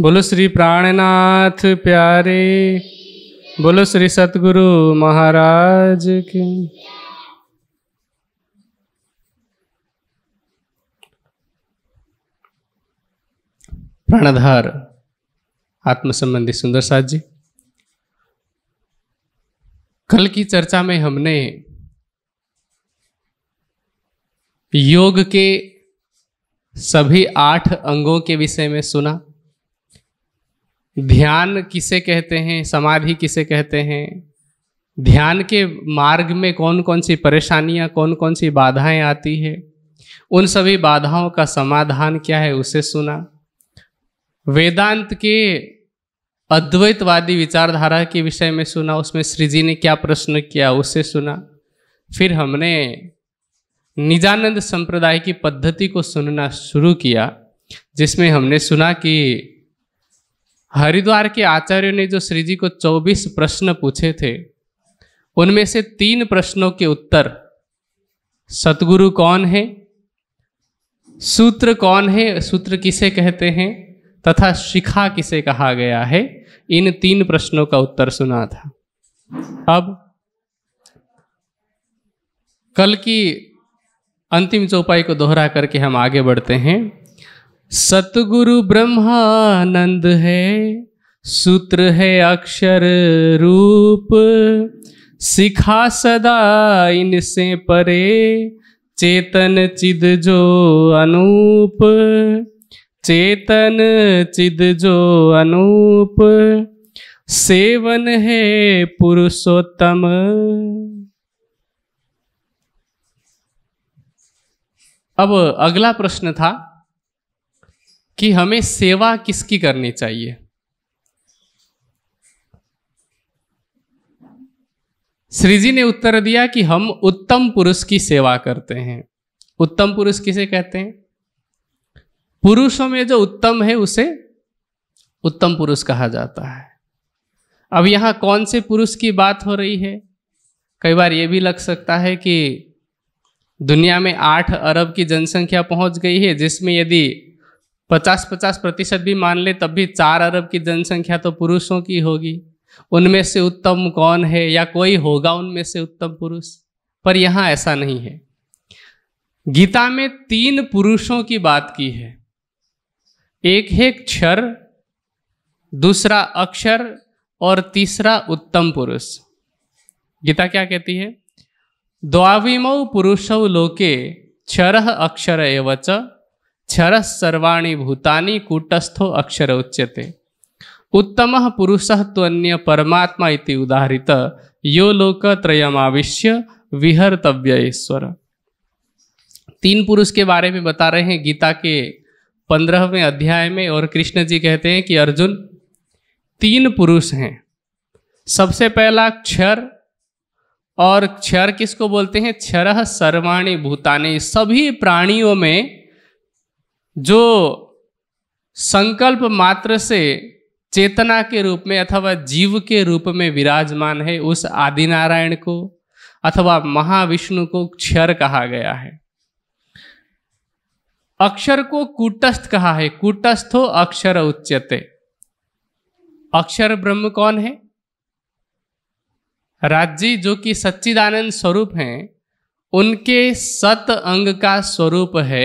बोलो श्री प्राणनाथ प्यारे बोलो श्री सतगुरु महाराज के प्राणधार आत्म संबंधी सुंदर साथ जी कल की चर्चा में हमने योग के सभी आठ अंगों के विषय में सुना ध्यान किसे कहते हैं समाधि किसे कहते हैं ध्यान के मार्ग में कौन कौन सी परेशानियां कौन कौन सी बाधाएं आती है उन सभी बाधाओं का समाधान क्या है उसे सुना वेदांत के अद्वैतवादी विचारधारा के विषय में सुना उसमें श्री जी ने क्या प्रश्न किया उससे सुना फिर हमने निजानंद संप्रदाय की पद्धति को सुनना शुरू किया जिसमें हमने सुना कि हरिद्वार के आचार्यों ने जो श्री जी को 24 प्रश्न पूछे थे उनमें से तीन प्रश्नों के उत्तर सतगुरु कौन है सूत्र कौन है सूत्र किसे कहते हैं तथा शिखा किसे कहा गया है इन तीन प्रश्नों का उत्तर सुना था अब कल की अंतिम चौपाई को दोहरा करके हम आगे बढ़ते हैं सतगुरु ब्रह्मानंद है सूत्र है अक्षर रूप सिखा सदा इनसे परे चेतन चिद जो अनूप चेतन चिद जो अनूप सेवन है पुरुषोत्तम अब अगला प्रश्न था कि हमें सेवा किसकी करनी चाहिए श्री जी ने उत्तर दिया कि हम उत्तम पुरुष की सेवा करते हैं उत्तम पुरुष किसे कहते हैं पुरुषों में जो उत्तम है उसे उत्तम पुरुष कहा जाता है अब यहां कौन से पुरुष की बात हो रही है कई बार ये भी लग सकता है कि दुनिया में आठ अरब की जनसंख्या पहुंच गई है जिसमें यदि पचास पचास प्रतिशत भी मान ले तब भी चार अरब की जनसंख्या तो पुरुषों की होगी उनमें से उत्तम कौन है या कोई होगा उनमें से उत्तम पुरुष पर यहाँ ऐसा नहीं है गीता में तीन पुरुषों की बात की है एक है क्षर दूसरा अक्षर और तीसरा उत्तम पुरुष गीता क्या कहती है द्वाविमौ पुरुषौ लोके क्षर अक्षर एवं क्षर सर्वाणी भूतानि कूटस्थो अक्षर उच्यते उत्तम पुरुष त्वन्य परमात्मा इति उदाहरित यो त्रयमाविश्य विहर्तव्य ईश्वर तीन पुरुष के बारे में बता रहे हैं गीता के पंद्रहवें अध्याय में और कृष्ण जी कहते हैं कि अर्जुन तीन पुरुष हैं सबसे पहला क्षर और क्षर किसको बोलते हैं क्षर सर्वाणी भूतानी सभी प्राणियों में जो संकल्प मात्र से चेतना के रूप में अथवा जीव के रूप में विराजमान है उस आदि नारायण को अथवा महाविष्णु को क्षर कहा गया है अक्षर को कूटस्थ कहा है कूटस्थो अक्षर उच्चते अक्षर ब्रह्म कौन है राज्य जो कि सच्चिदानंद स्वरूप हैं उनके सत अंग का स्वरूप है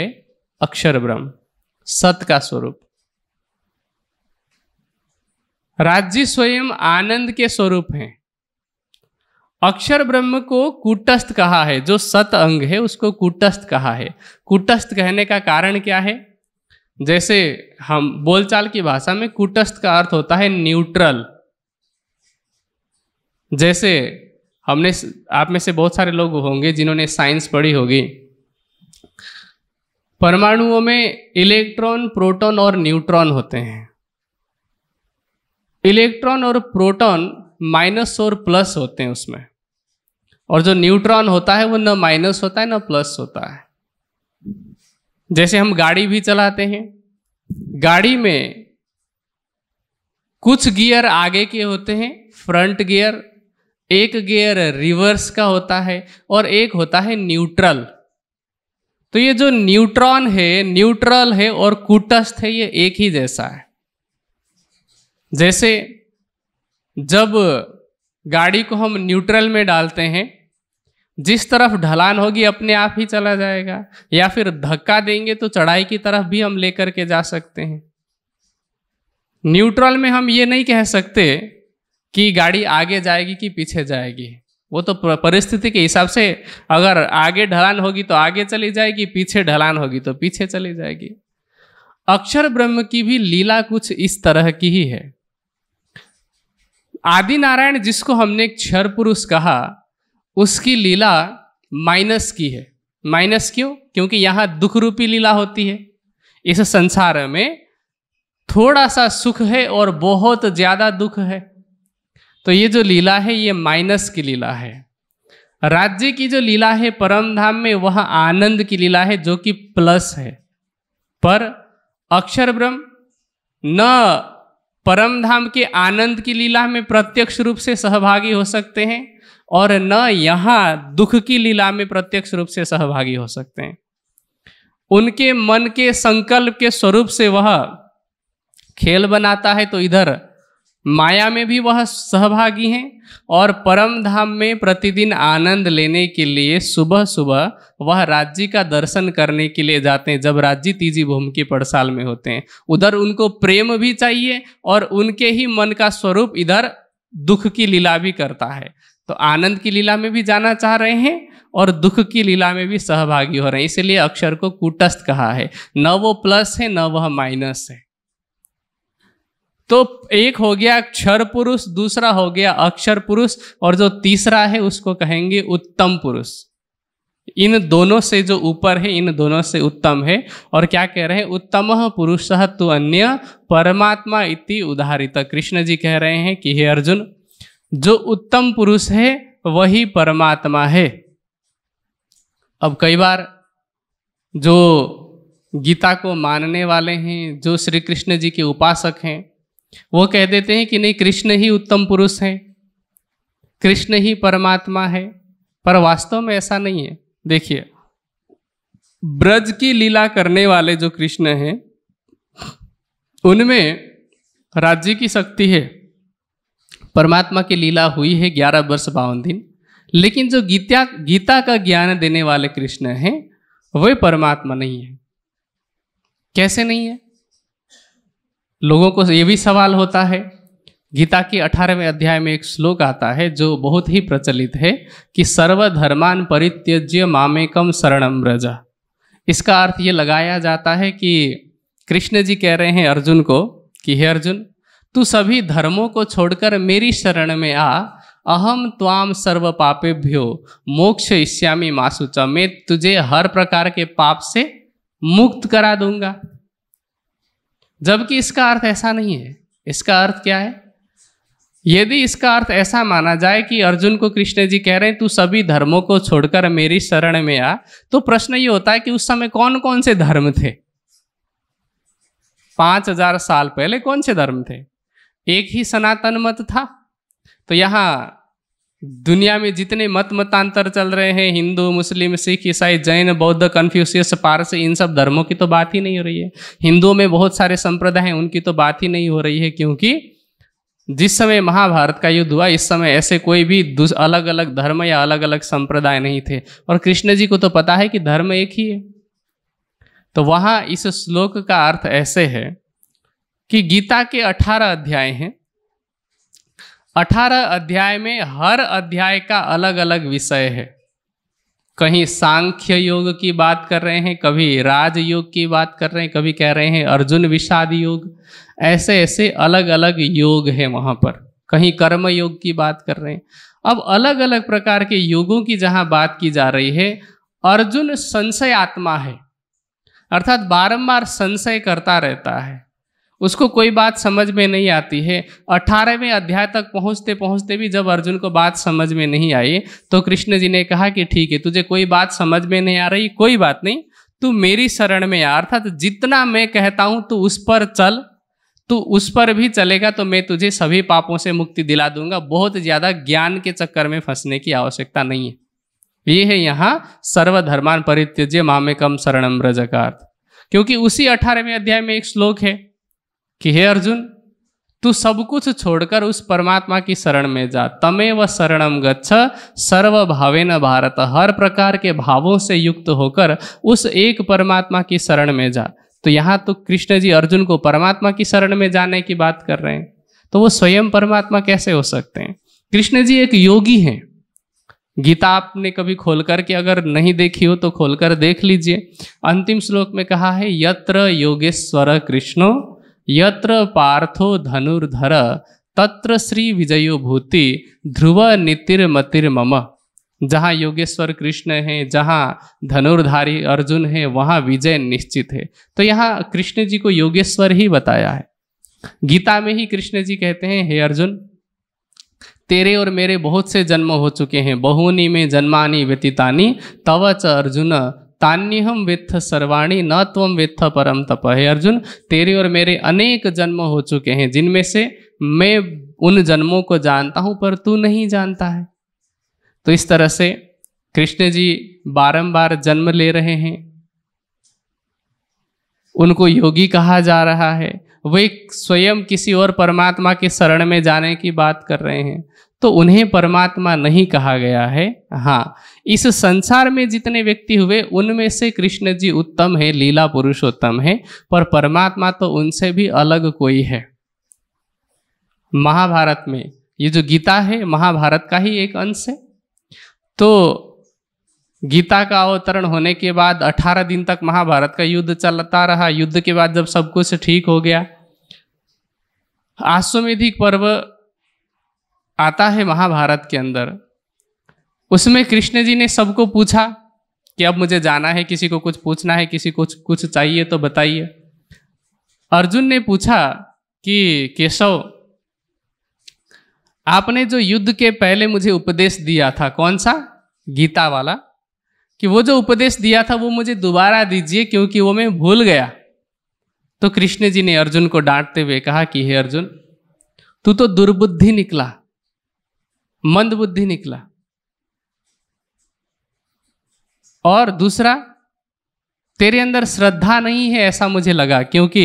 अक्षर ब्रह्म सत का स्वरूप राज्य स्वयं आनंद के स्वरूप हैं अक्षर ब्रह्म को कुटस्थ कहा है जो सत अंग है उसको कुटस्थ कहा है कुटस्थ कहने का कारण क्या है जैसे हम बोलचाल की भाषा में कुटस्थ का अर्थ होता है न्यूट्रल जैसे हमने आप में से बहुत सारे लोग होंगे जिन्होंने साइंस पढ़ी होगी परमाणुओं में इलेक्ट्रॉन प्रोटॉन और न्यूट्रॉन होते हैं इलेक्ट्रॉन और प्रोटॉन माइनस और प्लस होते हैं उसमें और जो न्यूट्रॉन होता है वो न माइनस होता है न प्लस होता है जैसे हम गाड़ी भी चलाते हैं गाड़ी में कुछ गियर आगे के होते हैं फ्रंट गियर एक गियर रिवर्स का होता है और एक होता है न्यूट्रल तो ये जो न्यूट्रॉन है न्यूट्रल है और कूटस्थ है ये एक ही जैसा है जैसे जब गाड़ी को हम न्यूट्रल में डालते हैं जिस तरफ ढलान होगी अपने आप ही चला जाएगा या फिर धक्का देंगे तो चढ़ाई की तरफ भी हम लेकर के जा सकते हैं न्यूट्रल में हम ये नहीं कह सकते कि गाड़ी आगे जाएगी कि पीछे जाएगी वो तो परिस्थिति के हिसाब से अगर आगे ढलान होगी तो आगे चली जाएगी पीछे ढलान होगी तो पीछे चली जाएगी अक्षर ब्रह्म की भी लीला कुछ इस तरह की ही है आदि नारायण जिसको हमने क्षर पुरुष कहा उसकी लीला माइनस की है माइनस क्यों क्योंकि यहाँ दुख रूपी लीला होती है इस संसार में थोड़ा सा सुख है और बहुत ज़्यादा दुख है तो ये जो लीला है ये माइनस की लीला है राज्य की जो लीला है परम धाम में वह आनंद की लीला है जो कि प्लस है पर अक्षर ब्रह्म न परम धाम के आनंद की लीला में प्रत्यक्ष रूप से सहभागी हो सकते हैं और न यहाँ दुख की लीला में प्रत्यक्ष रूप से सहभागी हो सकते हैं उनके मन के संकल्प के स्वरूप से वह खेल बनाता है तो इधर माया में भी वह सहभागी हैं और परम धाम में प्रतिदिन आनंद लेने के लिए सुबह सुबह वह राज्य का दर्शन करने के लिए जाते हैं जब राज्य तीजी भूमि की पड़साल में होते हैं उधर उनको प्रेम भी चाहिए और उनके ही मन का स्वरूप इधर दुख की लीला भी करता है तो आनंद की लीला में भी जाना चाह रहे हैं और दुख की लीला में भी सहभागी हो रहे हैं इसलिए अक्षर को कूटस्थ कहा है न वो प्लस है न वह माइनस है तो एक हो गया अक्षर पुरुष दूसरा हो गया अक्षर पुरुष और जो तीसरा है उसको कहेंगे उत्तम पुरुष इन दोनों से जो ऊपर है इन दोनों से उत्तम है और क्या कह रहे हैं उत्तम पुरुष तो अन्य परमात्मा इति उदाहरित कृष्ण जी कह रहे हैं कि हे अर्जुन जो उत्तम पुरुष है वही परमात्मा है अब कई बार जो गीता को मानने वाले हैं जो श्री कृष्ण जी के उपासक हैं वो कह देते हैं कि नहीं कृष्ण ही उत्तम पुरुष हैं कृष्ण ही परमात्मा है पर वास्तव में ऐसा नहीं है देखिए ब्रज की लीला करने वाले जो कृष्ण हैं उनमें राज्य की शक्ति है परमात्मा की लीला हुई है ग्यारह वर्ष बावन दिन लेकिन जो गीता गीता का ज्ञान देने वाले कृष्ण हैं वे परमात्मा नहीं है कैसे नहीं है लोगों को ये भी सवाल होता है गीता के अठारहवें अध्याय में एक श्लोक आता है जो बहुत ही प्रचलित है कि सर्वधर्मान परित्यज्य मामेकम शरणम रजा इसका अर्थ ये लगाया जाता है कि कृष्ण जी कह रहे हैं अर्जुन को कि हे अर्जुन तू सभी धर्मों को छोड़कर मेरी शरण में आ अहम त्वाम सर्व पापेभ्यो मोक्ष इस्यामी मासुचा मैं तुझे हर प्रकार के पाप से मुक्त करा दूंगा जबकि इसका अर्थ ऐसा नहीं है इसका अर्थ क्या है यदि इसका अर्थ ऐसा माना जाए कि अर्जुन को कृष्ण जी कह रहे हैं तू सभी धर्मों को छोड़कर मेरी शरण में आ तो प्रश्न ये होता है कि उस समय कौन कौन से धर्म थे पांच हजार साल पहले कौन से धर्म थे एक ही सनातन मत था तो यहां दुनिया में जितने मत मतांतर चल रहे हैं हिंदू मुस्लिम सिख ईसाई जैन बौद्ध कन्फ्यूशियस पारसी इन सब धर्मों की तो बात ही नहीं हो रही है हिंदुओं में बहुत सारे संप्रदाय हैं उनकी तो बात ही नहीं हो रही है क्योंकि जिस समय महाभारत का युद्ध हुआ इस समय ऐसे कोई भी अलग अलग धर्म या अलग अलग संप्रदाय नहीं थे और कृष्ण जी को तो पता है कि धर्म एक ही है तो वहाँ इस श्लोक का अर्थ ऐसे है कि गीता के अठारह अध्याय हैं अठारह अध्याय में हर अध्याय का अलग अलग विषय है कहीं सांख्य योग की बात कर रहे हैं कभी राज योग की बात कर रहे हैं कभी कह रहे हैं अर्जुन विषाद योग ऐसे ऐसे अलग अलग योग है वहां पर कहीं कर्म योग की बात कर रहे हैं अब अलग अलग प्रकार के योगों की जहां बात की जा रही है अर्जुन संशय आत्मा है अर्थात बारंबार संशय करता रहता है उसको कोई बात समझ में नहीं आती है अठारहवें अध्याय तक पहुंचते पहुंचते भी जब अर्जुन को बात समझ में नहीं आई तो कृष्ण जी ने कहा कि ठीक है तुझे कोई बात समझ में नहीं आ रही कोई बात नहीं तू मेरी शरण में आ अर्थात जितना मैं कहता हूं तू उस पर चल तू उस पर भी चलेगा तो मैं तुझे सभी पापों से मुक्ति दिला दूंगा बहुत ज्यादा ज्ञान के चक्कर में फंसने की आवश्यकता नहीं है ये है यहाँ सर्वधर्मान परित्यज्य मामे कम शरणम रजकार अर्थ क्योंकि उसी अठारहवें अध्याय में एक श्लोक है कि हे अर्जुन तू सब कुछ छोड़कर उस परमात्मा की शरण में जा तमे व शरणम गच्छ सर्व भावे न भारत हर प्रकार के भावों से युक्त होकर उस एक परमात्मा की शरण में जा तो यहाँ तो कृष्ण जी अर्जुन को परमात्मा की शरण में जाने की बात कर रहे हैं तो वो स्वयं परमात्मा कैसे हो सकते हैं कृष्ण जी एक योगी हैं गीता आपने कभी खोल करके अगर नहीं देखी हो तो खोलकर देख लीजिए अंतिम श्लोक में कहा है यत्र योगेश्वर कृष्णो यत्र पार्थो धनुर्धर तत्र श्री विजयो भूति ध्रुव नितिर्मतिर्मम मम जहाँ योगेश्वर कृष्ण हैं जहाँ धनुर्धारी अर्जुन है वहाँ विजय निश्चित है तो यहाँ कृष्ण जी को योगेश्वर ही बताया है गीता में ही कृष्ण जी कहते हैं हे अर्जुन तेरे और मेरे बहुत से जन्म हो चुके हैं बहुनी में जन्मानी व्यतीतानी तव च अर्जुन तान्यहम वित्थ सर्वाणी न त्वम वित्थ परम तप है अर्जुन तेरे और मेरे अनेक जन्म हो चुके हैं जिनमें से मैं उन जन्मों को जानता हूं पर तू नहीं जानता है तो इस तरह से कृष्ण जी बारंबार जन्म ले रहे हैं उनको योगी कहा जा रहा है वे स्वयं किसी और परमात्मा के शरण में जाने की बात कर रहे हैं तो उन्हें परमात्मा नहीं कहा गया है हाँ इस संसार में जितने व्यक्ति हुए उनमें से कृष्ण जी उत्तम है लीला पुरुषोत्तम है पर परमात्मा तो उनसे भी अलग कोई है महाभारत में ये जो गीता है महाभारत का ही एक अंश है तो गीता का अवतरण होने के बाद 18 दिन तक महाभारत का युद्ध चलता रहा युद्ध के बाद जब सब कुछ ठीक हो गया आश्वेधिक पर्व आता है महाभारत के अंदर उसमें कृष्ण जी ने सबको पूछा कि अब मुझे जाना है किसी को कुछ पूछना है किसी को कुछ चाहिए तो बताइए अर्जुन ने पूछा कि केशव आपने जो युद्ध के पहले मुझे उपदेश दिया था कौन सा गीता वाला कि वो जो उपदेश दिया था वो मुझे दोबारा दीजिए क्योंकि वो मैं भूल गया तो कृष्ण जी ने अर्जुन को डांटते हुए कहा कि हे अर्जुन तू तो दुर्बुद्धि निकला मंद बुद्धि निकला और दूसरा तेरे अंदर श्रद्धा नहीं है ऐसा मुझे लगा क्योंकि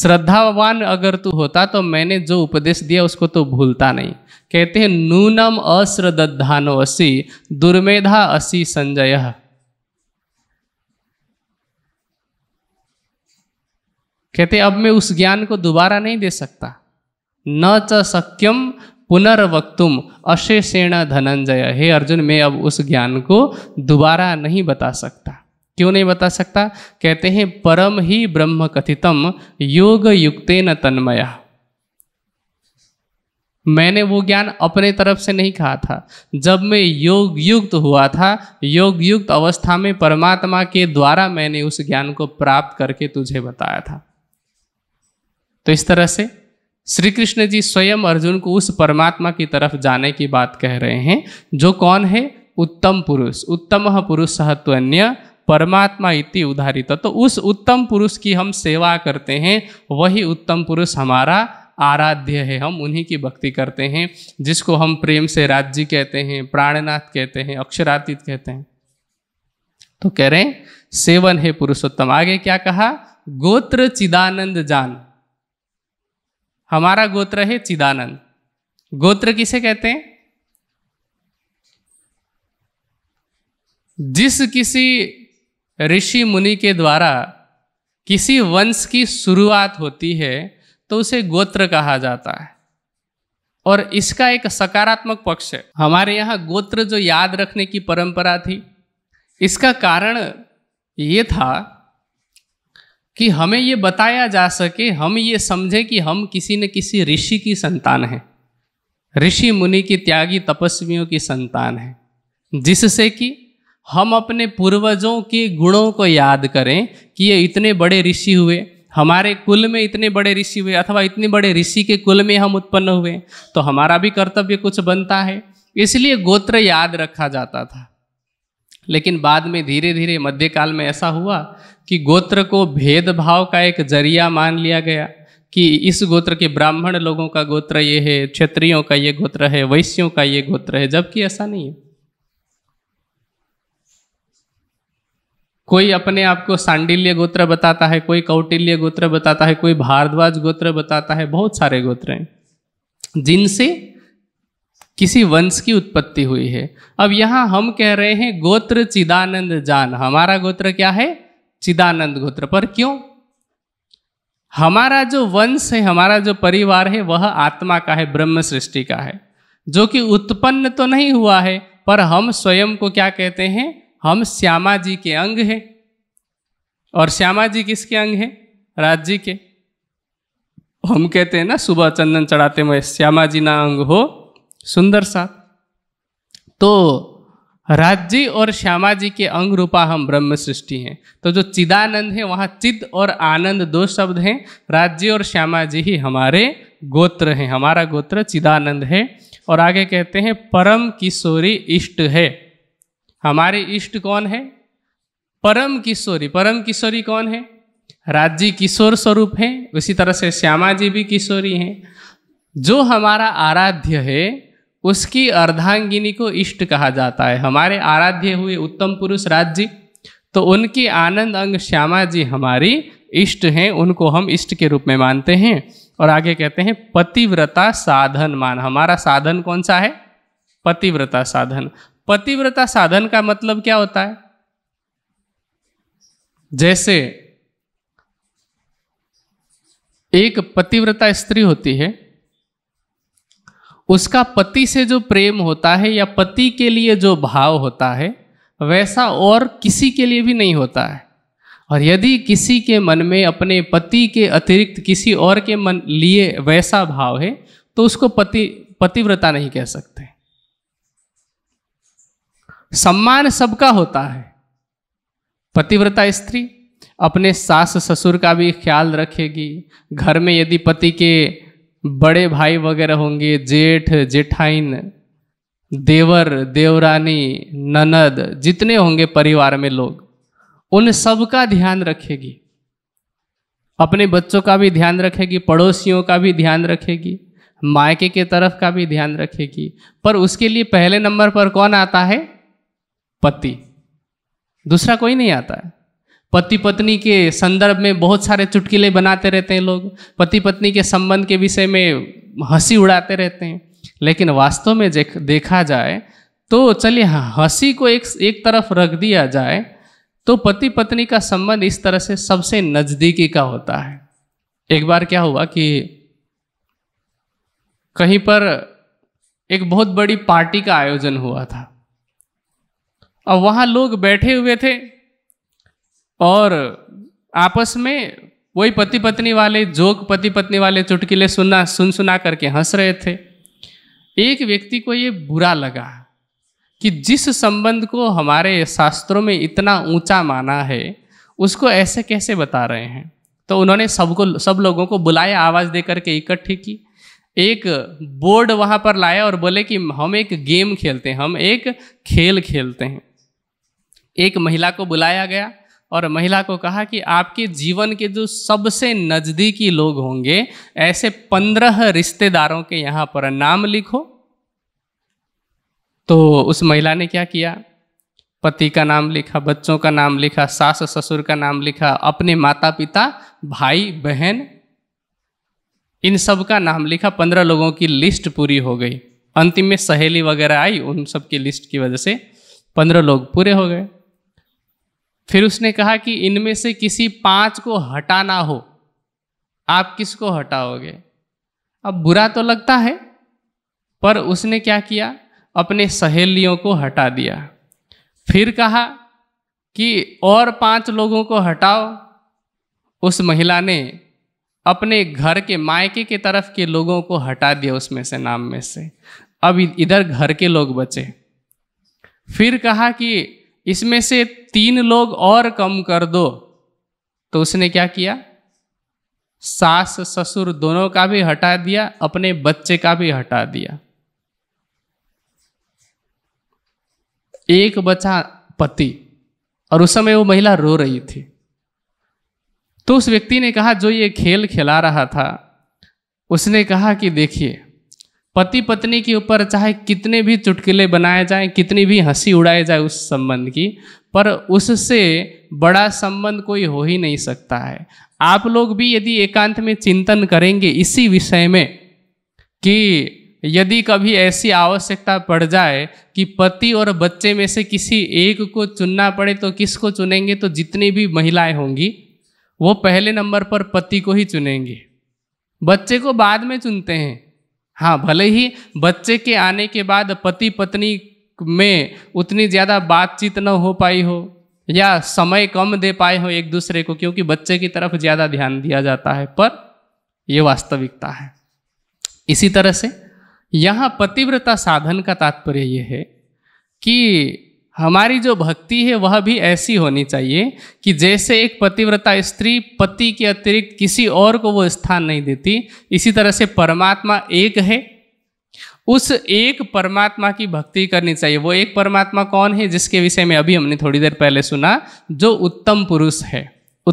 श्रद्धावान अगर तू होता तो मैंने जो उपदेश दिया उसको तो भूलता नहीं कहते हैं नूनम अश्रद्धानो असी दुर्मेधा असी संजय कहते अब मैं उस ज्ञान को दोबारा नहीं दे सकता न च सक्यम पुनर्वक्तुम अशेषेण धनंजय हे अर्जुन मैं अब उस ज्ञान को दोबारा नहीं बता सकता क्यों नहीं बता सकता कहते हैं परम ही ब्रह्म कथितम योग युक्त न तन्मया मैंने वो ज्ञान अपने तरफ से नहीं कहा था जब मैं योग युक्त हुआ था योग युक्त अवस्था में परमात्मा के द्वारा मैंने उस ज्ञान को प्राप्त करके तुझे बताया था तो इस तरह से श्री कृष्ण जी स्वयं अर्जुन को उस परमात्मा की तरफ जाने की बात कह रहे हैं जो कौन है उत्तम पुरुष उत्तम पुरुष सहत्वन्य परमात्मा इति उदाहरित तो उस उत्तम पुरुष की हम सेवा करते हैं वही उत्तम पुरुष हमारा आराध्य है हम उन्हीं की भक्ति करते हैं जिसको हम प्रेम से राज्य कहते हैं प्राणनाथ कहते हैं अक्षरातीत कहते हैं तो कह रहे हैं सेवन है पुरुषोत्तम आगे क्या कहा गोत्र चिदानंद जान हमारा गोत्र है चिदानंद गोत्र किसे कहते हैं जिस किसी ऋषि मुनि के द्वारा किसी वंश की शुरुआत होती है तो उसे गोत्र कहा जाता है और इसका एक सकारात्मक पक्ष है हमारे यहाँ गोत्र जो याद रखने की परंपरा थी इसका कारण ये था कि हमें ये बताया जा सके हम ये समझे कि हम किसी न किसी ऋषि की संतान हैं ऋषि मुनि की त्यागी तपस्वियों की संतान है जिससे कि हम अपने पूर्वजों के गुणों को याद करें कि ये इतने बड़े ऋषि हुए हमारे कुल में इतने बड़े ऋषि हुए अथवा इतने बड़े ऋषि के कुल में हम उत्पन्न हुए तो हमारा भी कर्तव्य कुछ बनता है इसलिए गोत्र याद रखा जाता था लेकिन बाद में धीरे धीरे मध्यकाल में ऐसा हुआ कि गोत्र को भेदभाव का एक जरिया मान लिया गया कि इस गोत्र के ब्राह्मण लोगों का गोत्र ये है क्षत्रियों का ये गोत्र है वैश्यों का ये गोत्र है जबकि ऐसा नहीं है कोई अपने आप को सांडिल्य गोत्र बताता है कोई कौटिल्य गोत्र बताता है कोई भारद्वाज गोत्र बताता है बहुत सारे गोत्र हैं जिनसे किसी वंश की उत्पत्ति हुई है अब यहाँ हम कह रहे हैं गोत्र चिदानंद जान हमारा गोत्र क्या है चिदानंद गोत्र पर क्यों हमारा जो वंश है हमारा जो परिवार है वह आत्मा का है ब्रह्म सृष्टि का है जो कि उत्पन्न तो नहीं हुआ है पर हम स्वयं को क्या कहते हैं हम श्यामा जी के अंग हैं और श्यामा जी किसके अंग हैं राज जी के हम कहते हैं ना सुबह चंदन चढ़ाते हुए श्यामा जी ना अंग हो सुंदर सा तो राज्य और श्यामा जी के अंग रूपा हम ब्रह्म सृष्टि हैं तो जो चिदानंद है वहाँ चिद और आनंद दो शब्द हैं राज्य और श्यामा जी ही हमारे गोत्र हैं हमारा गोत्र चिदानंद है और आगे कहते हैं परम किशोरी इष्ट है हमारे इष्ट कौन है परम किशोरी परम किशोरी कौन है राज्य किशोर स्वरूप है उसी तरह से श्यामा जी भी किशोरी हैं जो हमारा आराध्य है उसकी अर्धांगिनी को इष्ट कहा जाता है हमारे आराध्य हुए उत्तम पुरुष राज्य तो उनकी आनंद अंग श्यामा जी हमारी इष्ट हैं उनको हम इष्ट के रूप में मानते हैं और आगे कहते हैं पतिव्रता साधन मान हमारा साधन कौन सा है पतिव्रता साधन पतिव्रता साधन का मतलब क्या होता है जैसे एक पतिव्रता स्त्री होती है उसका पति से जो प्रेम होता है या पति के लिए जो भाव होता है वैसा और किसी के लिए भी नहीं होता है और यदि किसी के मन में अपने पति के अतिरिक्त किसी और के मन लिए वैसा भाव है तो उसको पति पतिव्रता नहीं कह सकते सम्मान सबका होता है पतिव्रता स्त्री अपने सास ससुर का भी ख्याल रखेगी घर में यदि पति के बड़े भाई वगैरह होंगे जेठ जेठाइन देवर देवरानी ननद जितने होंगे परिवार में लोग उन सबका ध्यान रखेगी अपने बच्चों का भी ध्यान रखेगी पड़ोसियों का भी ध्यान रखेगी मायके के तरफ का भी ध्यान रखेगी पर उसके लिए पहले नंबर पर कौन आता है पति दूसरा कोई नहीं आता है पति पत्नी के संदर्भ में बहुत सारे चुटकिले बनाते रहते हैं लोग पति पत्नी के संबंध के विषय में हंसी उड़ाते रहते हैं लेकिन वास्तव में देखा जाए तो चलिए हाँ, हंसी को एक एक तरफ रख दिया जाए तो पति पत्नी का संबंध इस तरह से सबसे नज़दीकी का होता है एक बार क्या हुआ कि कहीं पर एक बहुत बड़ी पार्टी का आयोजन हुआ था अब वहाँ लोग बैठे हुए थे और आपस में वही पति पत्नी वाले जोक पति पत्नी वाले चुटकिले सुनना सुन सुना करके हंस रहे थे एक व्यक्ति को ये बुरा लगा कि जिस संबंध को हमारे शास्त्रों में इतना ऊंचा माना है उसको ऐसे कैसे बता रहे हैं तो उन्होंने सबको सब लोगों को बुलाया आवाज़ दे करके इकट्ठी की एक बोर्ड वहाँ पर लाया और बोले कि हम एक गेम खेलते हैं हम एक खेल खेलते हैं एक महिला को बुलाया गया और महिला को कहा कि आपके जीवन के जो सबसे नज़दीकी लोग होंगे ऐसे पंद्रह रिश्तेदारों के यहाँ पर नाम लिखो तो उस महिला ने क्या किया पति का नाम लिखा बच्चों का नाम लिखा सास ससुर का नाम लिखा अपने माता पिता भाई बहन इन सब का नाम लिखा पंद्रह लोगों की लिस्ट पूरी हो गई अंतिम में सहेली वगैरह आई उन सब की लिस्ट की वजह से पंद्रह लोग पूरे हो गए फिर उसने कहा कि इनमें से किसी पांच को हटाना हो आप किसको हटाओगे अब बुरा तो लगता है पर उसने क्या किया अपने सहेलियों को हटा दिया फिर कहा कि और पांच लोगों को हटाओ उस महिला ने अपने घर के मायके के तरफ के लोगों को हटा दिया उसमें से नाम में से अब इधर घर के लोग बचे फिर कहा कि इसमें से तीन लोग और कम कर दो तो उसने क्या किया सास ससुर दोनों का भी हटा दिया अपने बच्चे का भी हटा दिया एक बचा पति और उस समय वो महिला रो रही थी तो उस व्यक्ति ने कहा जो ये खेल खिला रहा था उसने कहा कि देखिए पति पत्नी के ऊपर चाहे कितने भी चुटकुले बनाए जाएं कितनी भी हंसी उड़ाई जाए उस संबंध की पर उससे बड़ा संबंध कोई हो ही नहीं सकता है आप लोग भी यदि एकांत में चिंतन करेंगे इसी विषय में कि यदि कभी ऐसी आवश्यकता पड़ जाए कि पति और बच्चे में से किसी एक को चुनना पड़े तो किसको चुनेंगे तो जितनी भी महिलाएं होंगी वो पहले नंबर पर पति को ही चुनेंगे बच्चे को बाद में चुनते हैं हाँ भले ही बच्चे के आने के बाद पति पत्नी में उतनी ज़्यादा बातचीत न हो पाई हो या समय कम दे पाए हो एक दूसरे को क्योंकि बच्चे की तरफ ज़्यादा ध्यान दिया जाता है पर यह वास्तविकता है इसी तरह से यहाँ पतिव्रता साधन का तात्पर्य यह है कि हमारी जो भक्ति है वह भी ऐसी होनी चाहिए कि जैसे एक पतिव्रता स्त्री पति के अतिरिक्त किसी और को वो स्थान नहीं देती इसी तरह से परमात्मा एक है उस एक परमात्मा की भक्ति करनी चाहिए वो एक परमात्मा कौन है जिसके विषय में अभी हमने थोड़ी देर पहले सुना जो उत्तम पुरुष है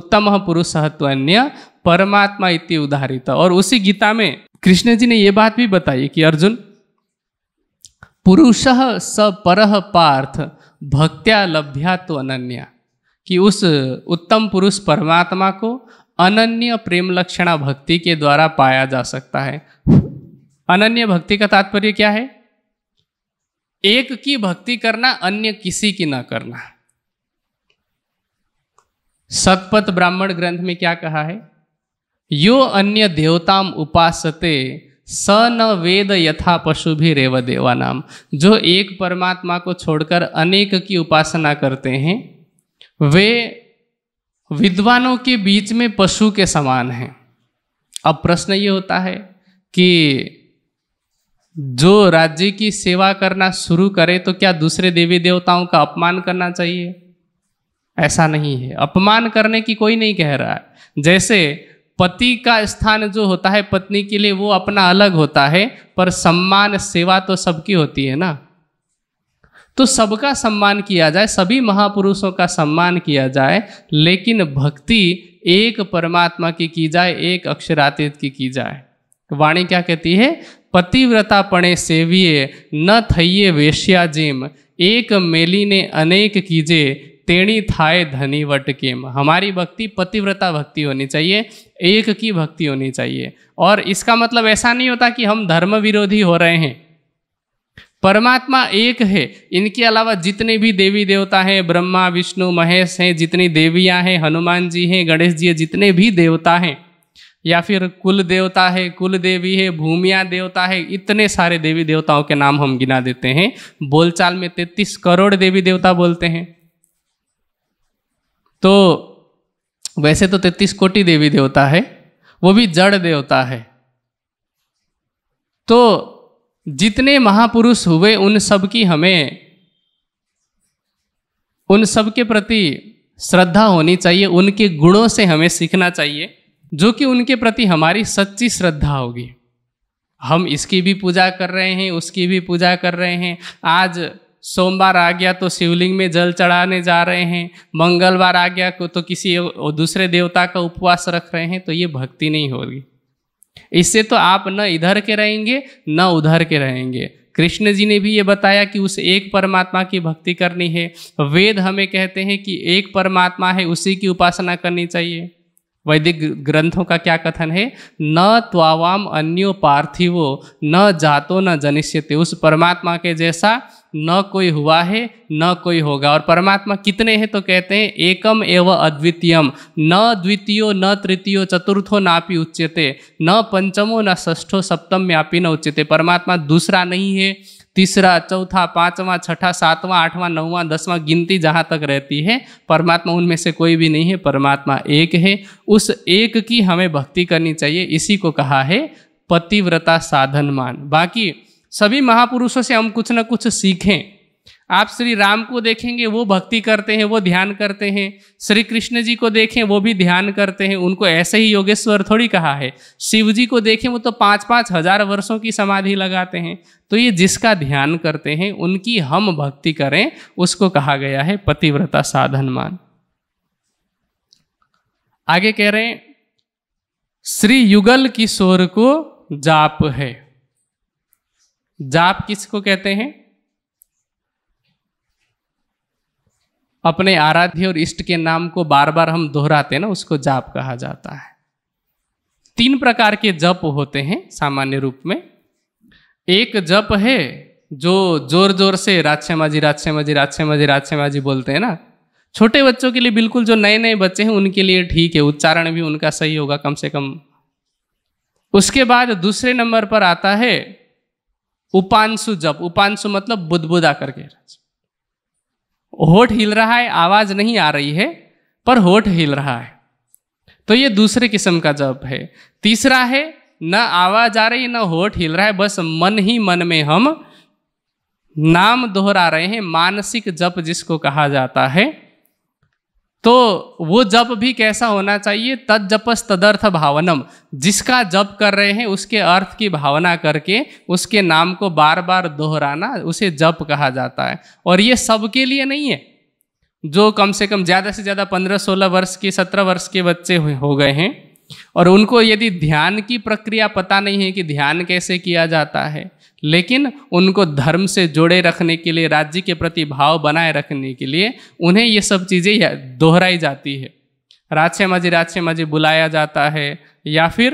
उत्तम पुरुष अन्य परमात्मा इति उदाहरित और उसी गीता में कृष्ण जी ने ये बात भी बताई कि अर्जुन पुरुष स पर पार्थ भक्त्या लभ्या तो अनन्या कि उस उत्तम पुरुष परमात्मा को अनन्य प्रेम लक्षणा भक्ति के द्वारा पाया जा सकता है अनन्य भक्ति का तात्पर्य क्या है एक की भक्ति करना अन्य किसी की ना करना सतपथ ब्राह्मण ग्रंथ में क्या कहा है यो अन्य देवताम उपासते स न वेद यथा पशु भी रेव देवा नाम जो एक परमात्मा को छोड़कर अनेक की उपासना करते हैं वे विद्वानों के बीच में पशु के समान हैं अब प्रश्न ये होता है कि जो राज्य की सेवा करना शुरू करे तो क्या दूसरे देवी देवताओं का अपमान करना चाहिए ऐसा नहीं है अपमान करने की कोई नहीं कह रहा है जैसे पति का स्थान जो होता है पत्नी के लिए वो अपना अलग होता है पर सम्मान सेवा तो सबकी होती है ना तो सबका सम्मान किया जाए सभी महापुरुषों का सम्मान किया जाए लेकिन भक्ति एक परमात्मा की की जाए एक अक्षरातीत की की जाए वाणी क्या कहती है पतिव्रता पणे सेविये न वेश्या जिम एक मेली ने अनेक कीजे तेणी थाए धनी वट केम हमारी भक्ति पतिव्रता भक्ति होनी चाहिए एक की भक्ति होनी चाहिए और इसका मतलब ऐसा नहीं होता कि हम धर्म विरोधी हो रहे हैं परमात्मा एक है इनके अलावा जितने भी देवी देवता हैं ब्रह्मा विष्णु महेश हैं जितनी देवियां हैं हनुमान जी हैं गणेश जी हैं जितने भी देवता हैं या फिर कुल देवता है कुल देवी है भूमिया देवता है इतने सारे देवी देवताओं के नाम हम गिना देते हैं बोलचाल में तैतीस करोड़ देवी देवता बोलते हैं तो वैसे तो तैतीस कोटि देवी देवता है वो भी जड़ देवता है तो जितने महापुरुष हुए उन सब की हमें उन सब के प्रति श्रद्धा होनी चाहिए उनके गुणों से हमें सीखना चाहिए जो कि उनके प्रति हमारी सच्ची श्रद्धा होगी हम इसकी भी पूजा कर रहे हैं उसकी भी पूजा कर रहे हैं आज सोमवार आ गया तो शिवलिंग में जल चढ़ाने जा रहे हैं मंगलवार आ गया तो किसी दूसरे देवता का उपवास रख रहे हैं तो ये भक्ति नहीं होगी इससे तो आप न इधर के रहेंगे न उधर के रहेंगे कृष्ण जी ने भी ये बताया कि उस एक परमात्मा की भक्ति करनी है वेद हमें कहते हैं कि एक परमात्मा है उसी की उपासना करनी चाहिए वैदिक ग्रंथों का क्या कथन है न त्वावाम अन्यो पार्थिवो न जातो न जनिष्यते उस परमात्मा के जैसा न कोई हुआ है न कोई होगा और परमात्मा कितने हैं तो कहते हैं एकम एव अद्वितीयम न द्वितीयो न तृतीयो चतुर्थो नापि उच्यते न पंचमो न ष्ठो सप्तम में न उच्यते परमात्मा दूसरा नहीं है तीसरा चौथा पांचवा छठा सातवां आठवां नौवां दसवां गिनती जहाँ तक रहती है परमात्मा उनमें से कोई भी नहीं है परमात्मा एक है उस एक की हमें भक्ति करनी चाहिए इसी को कहा है पतिव्रता साधन मान बाकी सभी महापुरुषों से हम कुछ ना कुछ सीखें आप श्री राम को देखेंगे वो भक्ति करते हैं वो ध्यान करते हैं श्री कृष्ण जी को देखें वो भी ध्यान करते हैं उनको ऐसे ही योगेश्वर थोड़ी कहा है शिव जी को देखें वो तो पाँच पाँच हजार वर्षों की समाधि लगाते हैं तो ये जिसका ध्यान करते हैं उनकी हम भक्ति करें उसको कहा गया है पतिव्रता साधन मान आगे कह रहे हैं श्री युगल किशोर को जाप है जाप किसको कहते हैं अपने आराध्य और इष्ट के नाम को बार बार हम दोहराते हैं ना उसको जाप कहा जाता है तीन प्रकार के जप होते हैं सामान्य रूप में एक जप है जो जोर जोर से राक्षमा जी राक्षमा जी राक्षमा जी राक्षमा जी बोलते हैं ना छोटे बच्चों के लिए बिल्कुल जो नए नए बच्चे हैं उनके लिए ठीक है उच्चारण भी उनका सही होगा कम से कम उसके बाद दूसरे नंबर पर आता है उपांशु जब उपांशु मतलब बुदबुदा करके होठ हिल रहा है आवाज नहीं आ रही है पर होठ हिल रहा है तो ये दूसरे किस्म का जप है तीसरा है न आवाज आ रही न होठ हिल रहा है बस मन ही मन में हम नाम दोहरा रहे हैं मानसिक जप जिसको कहा जाता है तो वो जप भी कैसा होना चाहिए तद जपस तदर्थ भावनम जिसका जप कर रहे हैं उसके अर्थ की भावना करके उसके नाम को बार बार दोहराना उसे जप कहा जाता है और ये सबके लिए नहीं है जो कम से कम ज़्यादा से ज़्यादा पंद्रह सोलह वर्ष के सत्रह वर्ष के बच्चे हो गए हैं और उनको यदि ध्यान की प्रक्रिया पता नहीं है कि ध्यान कैसे किया जाता है लेकिन उनको धर्म से जोड़े रखने के लिए राज्य के प्रति भाव बनाए रखने के लिए उन्हें ये सब चीज़ें दोहराई जाती है राछे मजी राछे मजी बुलाया जाता है या फिर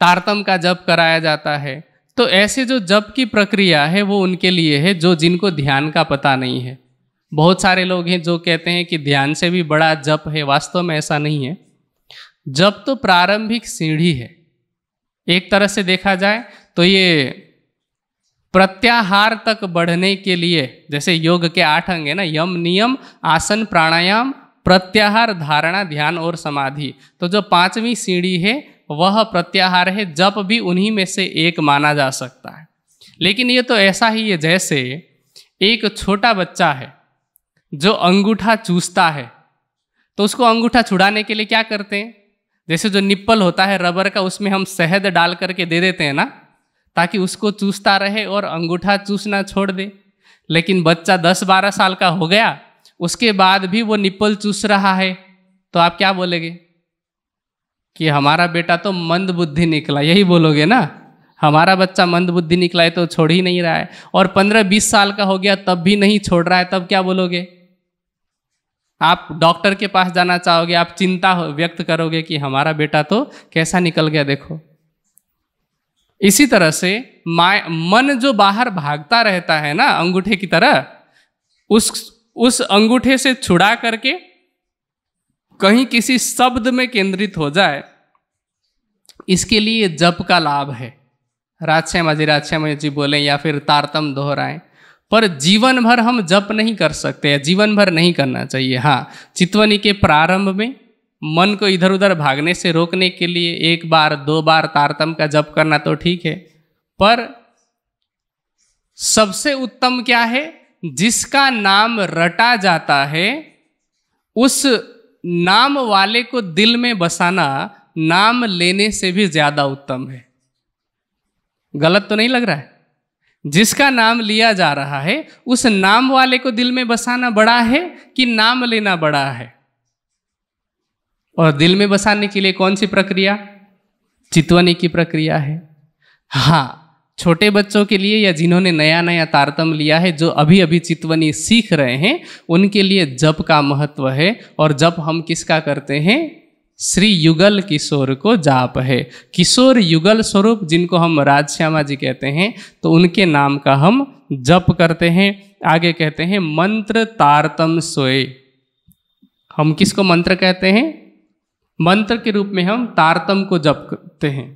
तारतम का जप कराया जाता है तो ऐसे जो जप की प्रक्रिया है वो उनके लिए है जो जिनको ध्यान का पता नहीं है बहुत सारे लोग हैं जो कहते हैं कि ध्यान से भी बड़ा जप है वास्तव में ऐसा नहीं है जप तो प्रारंभिक सीढ़ी है एक तरह से देखा जाए तो ये प्रत्याहार तक बढ़ने के लिए जैसे योग के आठ अंग है ना यम नियम आसन प्राणायाम प्रत्याहार धारणा ध्यान और समाधि तो जो पांचवी सीढ़ी है वह प्रत्याहार है जप भी उन्हीं में से एक माना जा सकता है लेकिन ये तो ऐसा ही है जैसे एक छोटा बच्चा है जो अंगूठा चूसता है तो उसको अंगूठा छुड़ाने के लिए क्या करते हैं जैसे जो निप्पल होता है रबर का उसमें हम शहद डाल करके दे देते हैं ना ताकि उसको चूसता रहे और अंगूठा चूसना छोड़ दे लेकिन बच्चा दस बारह साल का हो गया उसके बाद भी वो निप्पल चूस रहा है तो आप क्या बोलेंगे कि हमारा बेटा तो मंद बुद्धि निकला यही बोलोगे ना हमारा बच्चा मंद बुद्धि निकला है तो छोड़ ही नहीं रहा है और पंद्रह बीस साल का हो गया तब भी नहीं छोड़ रहा है तब क्या बोलोगे आप डॉक्टर के पास जाना चाहोगे आप चिंता व्यक्त करोगे कि हमारा बेटा तो कैसा निकल गया देखो इसी तरह से मन जो बाहर भागता रहता है ना अंगूठे की तरह उस उस अंगूठे से छुड़ा करके कहीं किसी शब्द में केंद्रित हो जाए इसके लिए जप का लाभ है राजश्यामा जी राजश्यामा जी बोले या फिर तारतम दोहराएं पर जीवन भर हम जप नहीं कर सकते हैं जीवन भर नहीं करना चाहिए हाँ चितवनी के प्रारंभ में मन को इधर उधर भागने से रोकने के लिए एक बार दो बार तारतम का जप करना तो ठीक है पर सबसे उत्तम क्या है जिसका नाम रटा जाता है उस नाम वाले को दिल में बसाना नाम लेने से भी ज्यादा उत्तम है गलत तो नहीं लग रहा है जिसका नाम लिया जा रहा है उस नाम वाले को दिल में बसाना बड़ा है कि नाम लेना बड़ा है और दिल में बसाने के लिए कौन सी प्रक्रिया चितवनी की प्रक्रिया है हाँ छोटे बच्चों के लिए या जिन्होंने नया नया तारतम लिया है जो अभी अभी चितवनी सीख रहे हैं उनके लिए जप का महत्व है और जप हम किसका करते हैं श्री युगल किशोर को जाप है किशोर युगल स्वरूप जिनको हम राजश्यामा जी कहते हैं तो उनके नाम का हम जप करते हैं आगे कहते हैं मंत्र तारतम सोए हम किसको मंत्र कहते हैं मंत्र के रूप में हम तारतम को जप करते हैं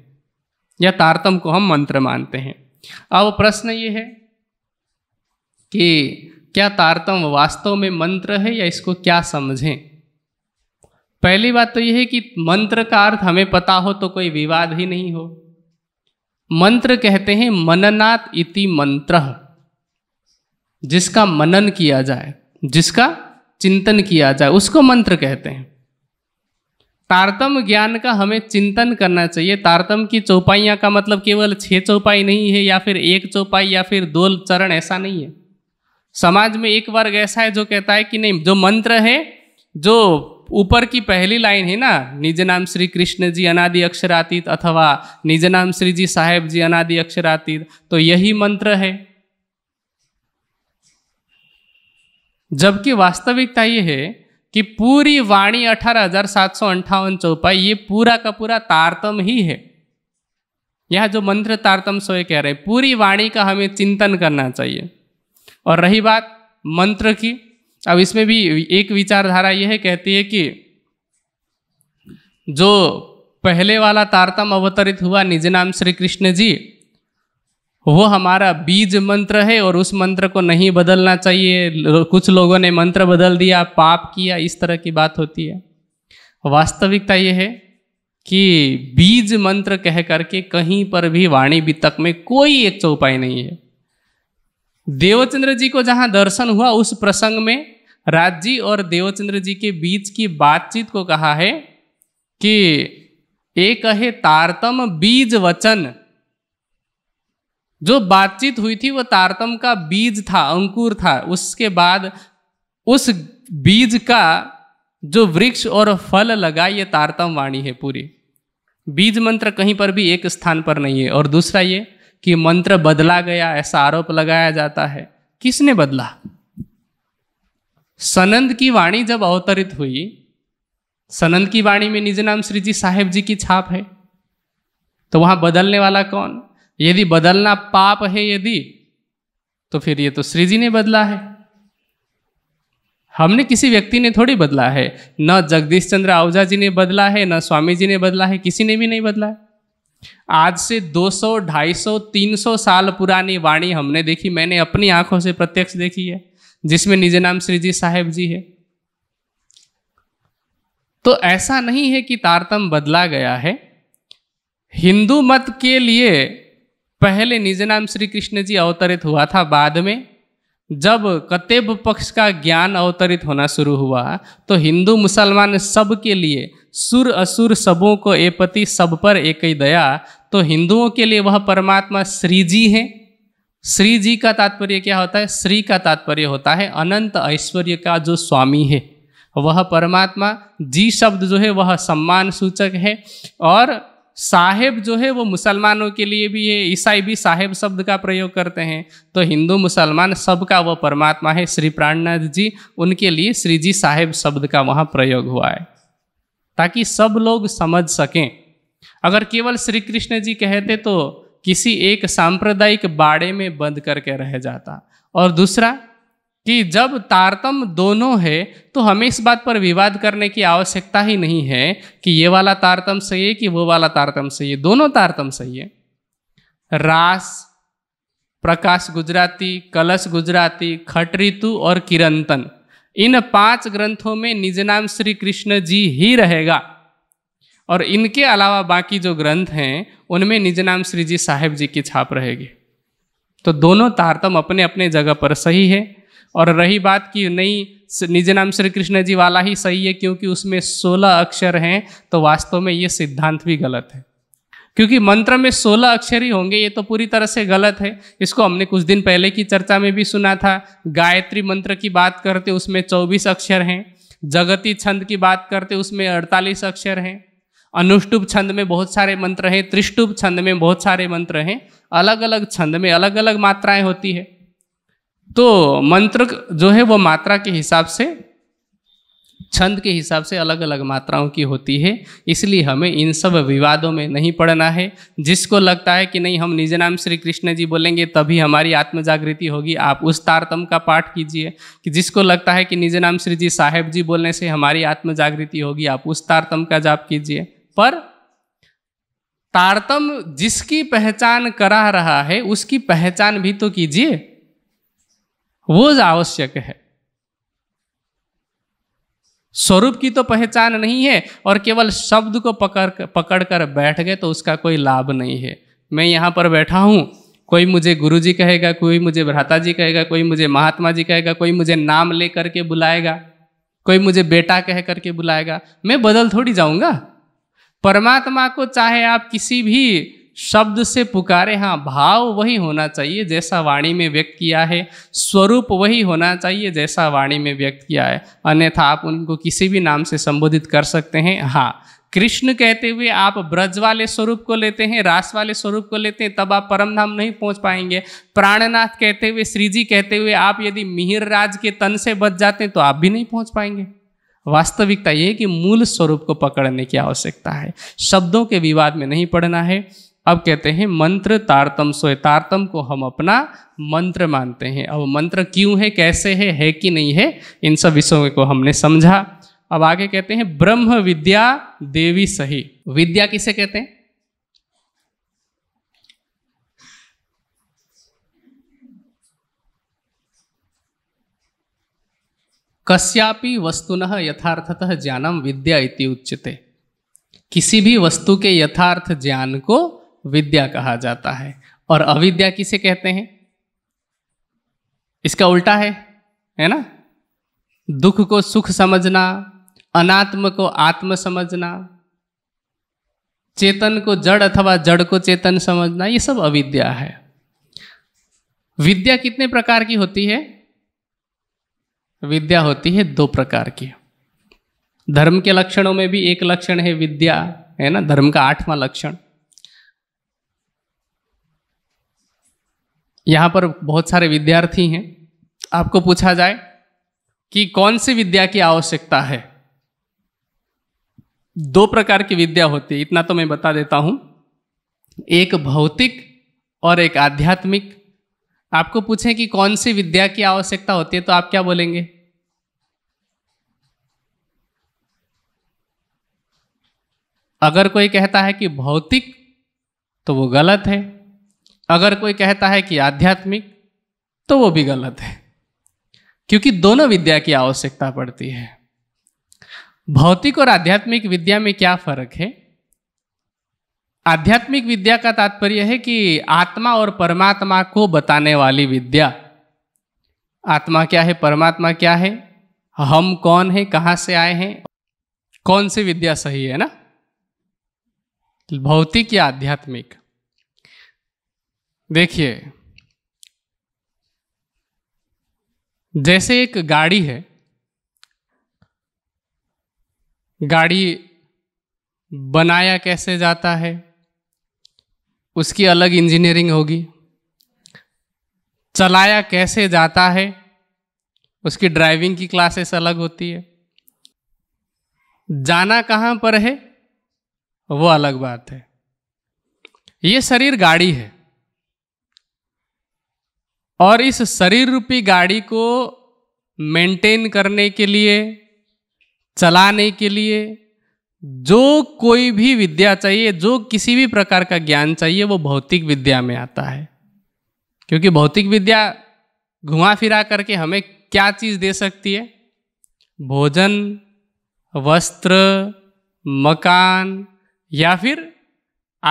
या तारतम को हम मंत्र मानते हैं अब प्रश्न ये है कि क्या तारतम वास्तव में मंत्र है या इसको क्या समझें पहली बात तो यह है कि मंत्र का अर्थ हमें पता हो तो कोई विवाद ही नहीं हो मंत्र कहते हैं मननात इति मंत्र जिसका मनन किया जाए जिसका चिंतन किया जाए उसको मंत्र कहते हैं तारतम ज्ञान का हमें चिंतन करना चाहिए तारतम की चौपाइयाँ का मतलब केवल छः चौपाई नहीं है या फिर एक चौपाई या फिर दो चरण ऐसा नहीं है समाज में एक वर्ग ऐसा है जो कहता है कि नहीं जो मंत्र है जो ऊपर की पहली लाइन है ना निज नाम श्री कृष्ण जी अनादि अक्षरातीत अथवा निज नाम श्री जी साहेब जी अनादि अक्षरातीत तो यही मंत्र है जबकि वास्तविकता ये है कि पूरी वाणी अठारह हजार सात सौ अंठावन चौपाई ये पूरा का पूरा तारतम ही है यह जो मंत्र तारतम सोए कह रहे हैं पूरी वाणी का हमें चिंतन करना चाहिए और रही बात मंत्र की अब इसमें भी एक विचारधारा यह है कहती है कि जो पहले वाला तारतम अवतरित हुआ निज नाम श्री कृष्ण जी वो हमारा बीज मंत्र है और उस मंत्र को नहीं बदलना चाहिए कुछ लोगों ने मंत्र बदल दिया पाप किया इस तरह की बात होती है वास्तविकता यह है कि बीज मंत्र कह करके कहीं पर भी वाणी बीतक में कोई एक चौपाई नहीं है देवचंद्र जी को जहां दर्शन हुआ उस प्रसंग में राज्य और देवचंद्र जी के बीच की बातचीत को कहा है कि एक है तारतम बीज वचन जो बातचीत हुई थी वो तारतम का बीज था अंकुर था उसके बाद उस बीज का जो वृक्ष और फल लगा ये तारतम वाणी है पूरी बीज मंत्र कहीं पर भी एक स्थान पर नहीं है और दूसरा ये कि मंत्र बदला गया ऐसा आरोप लगाया जाता है किसने बदला सनंद की वाणी जब अवतरित हुई सनंद की वाणी में निज नाम श्री जी साहेब जी की छाप है तो वहां बदलने वाला कौन यदि बदलना पाप है यदि तो फिर ये तो श्री जी ने बदला है हमने किसी व्यक्ति ने थोड़ी बदला है न जगदीश चंद्र आहुजा जी ने बदला है न स्वामी जी ने बदला है किसी ने भी नहीं बदला है आज से 200, 250, 300 साल पुरानी वाणी हमने देखी मैंने अपनी आंखों से प्रत्यक्ष देखी है जिसमें निज नाम श्री जी साहेब जी है तो ऐसा नहीं है कि तारतम बदला गया है हिंदू मत के लिए पहले निज नाम श्री कृष्ण जी अवतरित हुआ था बाद में जब कतेब पक्ष का ज्ञान अवतरित होना शुरू हुआ तो हिंदू मुसलमान सब के लिए सुर असुर सबों को ए पति सब पर एक ही दया तो हिंदुओं के लिए वह परमात्मा श्री जी हैं श्री जी का तात्पर्य क्या होता है श्री का तात्पर्य होता है अनंत ऐश्वर्य का जो स्वामी है वह परमात्मा जी शब्द जो है वह सम्मान सूचक है और साहेब जो है वो मुसलमानों के लिए भी है ईसाई भी साहेब शब्द का प्रयोग करते हैं तो हिंदू मुसलमान सबका वह परमात्मा है श्री प्राणनाथ जी उनके लिए श्री जी साहेब शब्द का वहाँ प्रयोग हुआ है ताकि सब लोग समझ सकें अगर केवल श्री कृष्ण जी कहते तो किसी एक सांप्रदायिक बाड़े में बंद करके रह जाता और दूसरा कि जब तारतम दोनों है तो हमें इस बात पर विवाद करने की आवश्यकता ही नहीं है कि ये वाला तारतम सही है कि वो वाला तारतम सही है दोनों तारतम सही है रास प्रकाश गुजराती कलश गुजराती खट ऋतु और किरंतन इन पांच ग्रंथों में निज नाम श्री कृष्ण जी ही रहेगा और इनके अलावा बाकी जो ग्रंथ हैं उनमें निज नाम श्री जी साहेब जी की छाप रहेगी तो दोनों तारतम अपने अपने जगह पर सही है और रही बात कि नहीं निज नाम श्री कृष्ण जी वाला ही सही है क्योंकि उसमें सोलह अक्षर हैं तो वास्तव में ये सिद्धांत भी गलत है क्योंकि मंत्र में सोलह अक्षर ही होंगे ये तो पूरी तरह से गलत है इसको हमने कुछ दिन पहले की चर्चा में भी सुना था गायत्री मंत्र की बात करते उसमें चौबीस अक्षर हैं जगती छंद की बात करते उसमें अड़तालीस अक्षर हैं अनुष्टुप छंद में बहुत सारे मंत्र हैं त्रिष्टुप छंद में बहुत सारे मंत्र हैं अलग अलग छंद में अलग अलग मात्राएं होती है तो मंत्र जो है वो मात्रा के हिसाब से छंद के हिसाब से अलग अलग मात्राओं की होती है इसलिए हमें इन सब विवादों में नहीं पड़ना है जिसको लगता है कि नहीं हम निज नाम श्री कृष्ण जी बोलेंगे तभी हमारी आत्म जागृति होगी आप उस तारतम का पाठ कीजिए कि जिसको लगता है कि निज नाम श्री जी साहेब जी बोलने से हमारी आत्म जागृति होगी आप उस तारतम का जाप कीजिए पर तारतम जिसकी पहचान करा रहा है उसकी पहचान भी तो कीजिए वो आवश्यक है स्वरूप की तो पहचान नहीं है और केवल शब्द को पकड़ पकड़ कर बैठ गए तो उसका कोई लाभ नहीं है मैं यहाँ पर बैठा हूँ कोई मुझे गुरु जी कहेगा कोई मुझे भ्राता जी कहेगा कोई मुझे महात्मा जी कहेगा कोई मुझे नाम ले करके बुलाएगा कोई मुझे बेटा कह करके बुलाएगा मैं बदल थोड़ी जाऊंगा परमात्मा को चाहे आप किसी भी शब्द से पुकारे हाँ भाव वही होना चाहिए जैसा वाणी में व्यक्त किया है स्वरूप वही होना चाहिए जैसा वाणी में व्यक्त किया है अन्यथा आप उनको किसी भी नाम से संबोधित कर सकते हैं हाँ कृष्ण कहते हुए आप ब्रज वाले स्वरूप को लेते हैं रास वाले स्वरूप को लेते हैं तब आप परम धाम नहीं पहुंच पाएंगे प्राणनाथ कहते हुए श्री जी कहते हुए आप यदि मिहिर राज के तन से बच जाते हैं तो आप भी नहीं पहुंच पाएंगे वास्तविकता ये है कि मूल स्वरूप को पकड़ने की आवश्यकता है शब्दों के विवाद में नहीं पड़ना है अब कहते हैं मंत्र तारतम सोए तारतम को हम अपना मंत्र मानते हैं अब मंत्र क्यों है कैसे है है कि नहीं है इन सब विषयों को हमने समझा अब आगे कहते हैं ब्रह्म विद्या देवी सही विद्या किसे कहते हैं कश्यापि वस्तुन यथार्थतः ज्ञानम विद्या इति उच्यते किसी भी वस्तु के यथार्थ ज्ञान को विद्या कहा जाता है और अविद्या किसे कहते हैं इसका उल्टा है है ना दुख को सुख समझना अनात्म को आत्म समझना चेतन को जड़ अथवा जड़ को चेतन समझना ये सब अविद्या है विद्या कितने प्रकार की होती है विद्या होती है दो प्रकार की धर्म के लक्षणों में भी एक लक्षण है विद्या है ना धर्म का आठवां लक्षण यहाँ पर बहुत सारे विद्यार्थी हैं आपको पूछा जाए कि कौन सी विद्या की आवश्यकता है दो प्रकार की विद्या होती है इतना तो मैं बता देता हूँ एक भौतिक और एक आध्यात्मिक आपको पूछें कि कौन सी विद्या की आवश्यकता होती है तो आप क्या बोलेंगे अगर कोई कहता है कि भौतिक तो वो गलत है अगर कोई कहता है कि आध्यात्मिक तो वो भी गलत है क्योंकि दोनों विद्या की आवश्यकता पड़ती है भौतिक और आध्यात्मिक विद्या में क्या फर्क है आध्यात्मिक विद्या का तात्पर्य है कि आत्मा और परमात्मा को बताने वाली विद्या आत्मा क्या है परमात्मा क्या है हम कौन है कहाँ से आए हैं कौन सी विद्या सही है ना भौतिक या आध्यात्मिक देखिए जैसे एक गाड़ी है गाड़ी बनाया कैसे जाता है उसकी अलग इंजीनियरिंग होगी चलाया कैसे जाता है उसकी ड्राइविंग की क्लासेस अलग होती है जाना कहाँ पर है वो अलग बात है ये शरीर गाड़ी है और इस शरीर रूपी गाड़ी को मेंटेन करने के लिए चलाने के लिए जो कोई भी विद्या चाहिए जो किसी भी प्रकार का ज्ञान चाहिए वो भौतिक विद्या में आता है क्योंकि भौतिक विद्या घुमा फिरा करके हमें क्या चीज़ दे सकती है भोजन वस्त्र मकान या फिर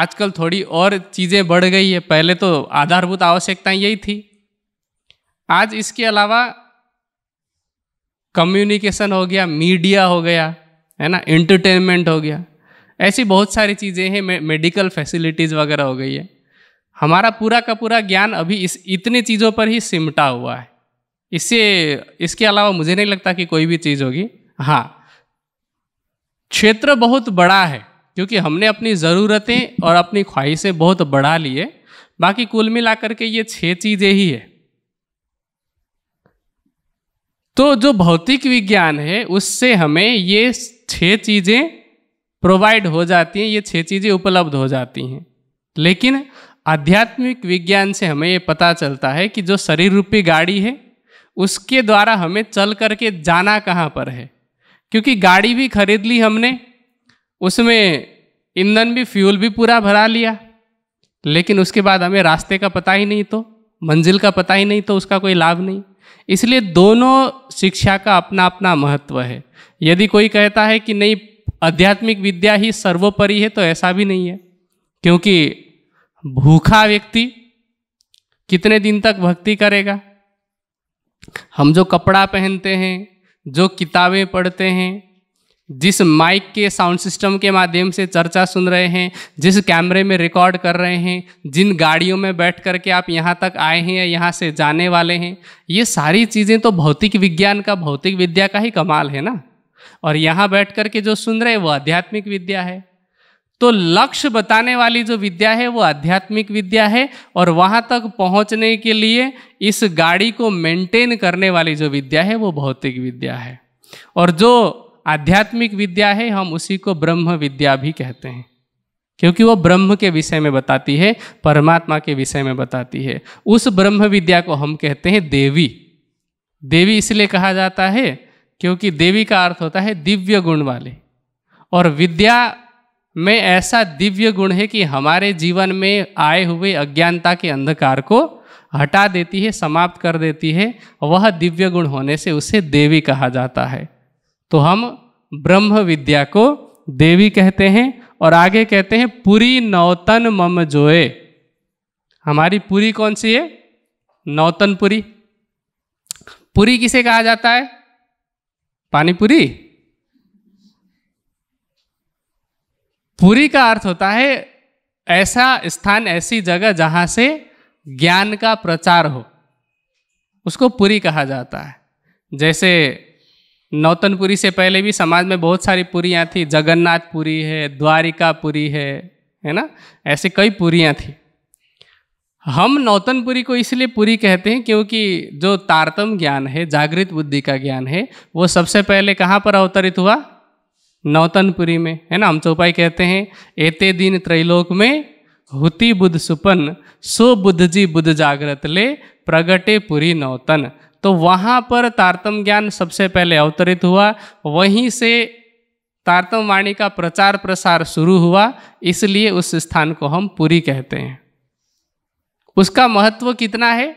आजकल थोड़ी और चीज़ें बढ़ गई है पहले तो आधारभूत आवश्यकताएं यही थी आज इसके अलावा कम्युनिकेशन हो गया मीडिया हो गया है ना एंटरटेनमेंट हो गया ऐसी बहुत सारी चीज़ें हैं मे, मेडिकल फैसिलिटीज़ वगैरह हो गई है हमारा पूरा का पूरा ज्ञान अभी इस इतनी चीज़ों पर ही सिमटा हुआ है इससे इसके अलावा मुझे नहीं लगता कि कोई भी चीज़ होगी हाँ क्षेत्र बहुत बड़ा है क्योंकि हमने अपनी ज़रूरतें और अपनी ख्वाहिशें बहुत बढ़ा ली है बाकी कुल मिलाकर के ये छः चीज़ें ही है तो जो भौतिक विज्ञान है उससे हमें ये छह चीज़ें प्रोवाइड हो जाती हैं ये छह चीज़ें उपलब्ध हो जाती हैं लेकिन आध्यात्मिक विज्ञान से हमें ये पता चलता है कि जो शरीर रूपी गाड़ी है उसके द्वारा हमें चल करके जाना कहाँ पर है क्योंकि गाड़ी भी खरीद ली हमने उसमें ईंधन भी फ्यूल भी पूरा भरा लिया लेकिन उसके बाद हमें रास्ते का पता ही नहीं तो मंजिल का पता ही नहीं तो उसका कोई लाभ नहीं इसलिए दोनों शिक्षा का अपना अपना महत्व है यदि कोई कहता है कि नहीं आध्यात्मिक विद्या ही सर्वोपरि है तो ऐसा भी नहीं है क्योंकि भूखा व्यक्ति कितने दिन तक भक्ति करेगा हम जो कपड़ा पहनते हैं जो किताबें पढ़ते हैं जिस माइक के साउंड सिस्टम के माध्यम से चर्चा सुन रहे हैं जिस कैमरे में रिकॉर्ड कर रहे हैं जिन गाड़ियों में बैठ कर के आप यहाँ तक आए हैं या यहाँ से जाने वाले हैं ये सारी चीज़ें तो भौतिक विज्ञान का भौतिक विद्या का ही कमाल है ना और यहाँ बैठ कर के जो सुन रहे हैं वो आध्यात्मिक विद्या है तो लक्ष्य बताने वाली जो विद्या है वो आध्यात्मिक विद्या है और वहाँ तक पहुँचने के लिए इस गाड़ी को मेंटेन करने वाली जो विद्या है वो भौतिक विद्या है और जो आध्यात्मिक विद्या है हम उसी को ब्रह्म विद्या भी कहते हैं क्योंकि वो ब्रह्म के विषय में बताती है परमात्मा के विषय में बताती है उस ब्रह्म विद्या को हम कहते हैं देवी देवी इसलिए कहा जाता है क्योंकि देवी का अर्थ होता है दिव्य गुण वाले और विद्या में ऐसा दिव्य गुण है कि हमारे जीवन में आए हुए अज्ञानता के अंधकार को हटा देती है समाप्त कर देती है वह दिव्य गुण होने से उसे देवी कहा जाता है तो हम ब्रह्म विद्या को देवी कहते हैं और आगे कहते हैं पूरी नौतन मम जोए हमारी पूरी कौन सी है नौतन पुरी पुरी किसे कहा जाता है पानी पुरी का अर्थ होता है ऐसा स्थान ऐसी जगह जहां से ज्ञान का प्रचार हो उसको पूरी कहा जाता है जैसे नौतनपुरी से पहले भी समाज में बहुत सारी पुरियाँ थी जगन्नाथ पुरी है द्वारिका पुरी है है ना ऐसे कई पुरियाँ थी हम नौतनपुरी को इसलिए पूरी कहते हैं क्योंकि जो तारतम ज्ञान है जागृत बुद्धि का ज्ञान है वो सबसे पहले कहाँ पर अवतरित हुआ नौतनपुरी में है ना हम चौपाई कहते हैं एते दिन त्रैलोक में हुति बुद्ध सुपन सो बुद्ध जी बुद्ध जागृत ले प्रगटे पुरी नौतन तो वहाँ पर तारतम ज्ञान सबसे पहले अवतरित हुआ वहीं से तारतम वाणी का प्रचार प्रसार शुरू हुआ इसलिए उस स्थान को हम पुरी कहते हैं उसका महत्व कितना है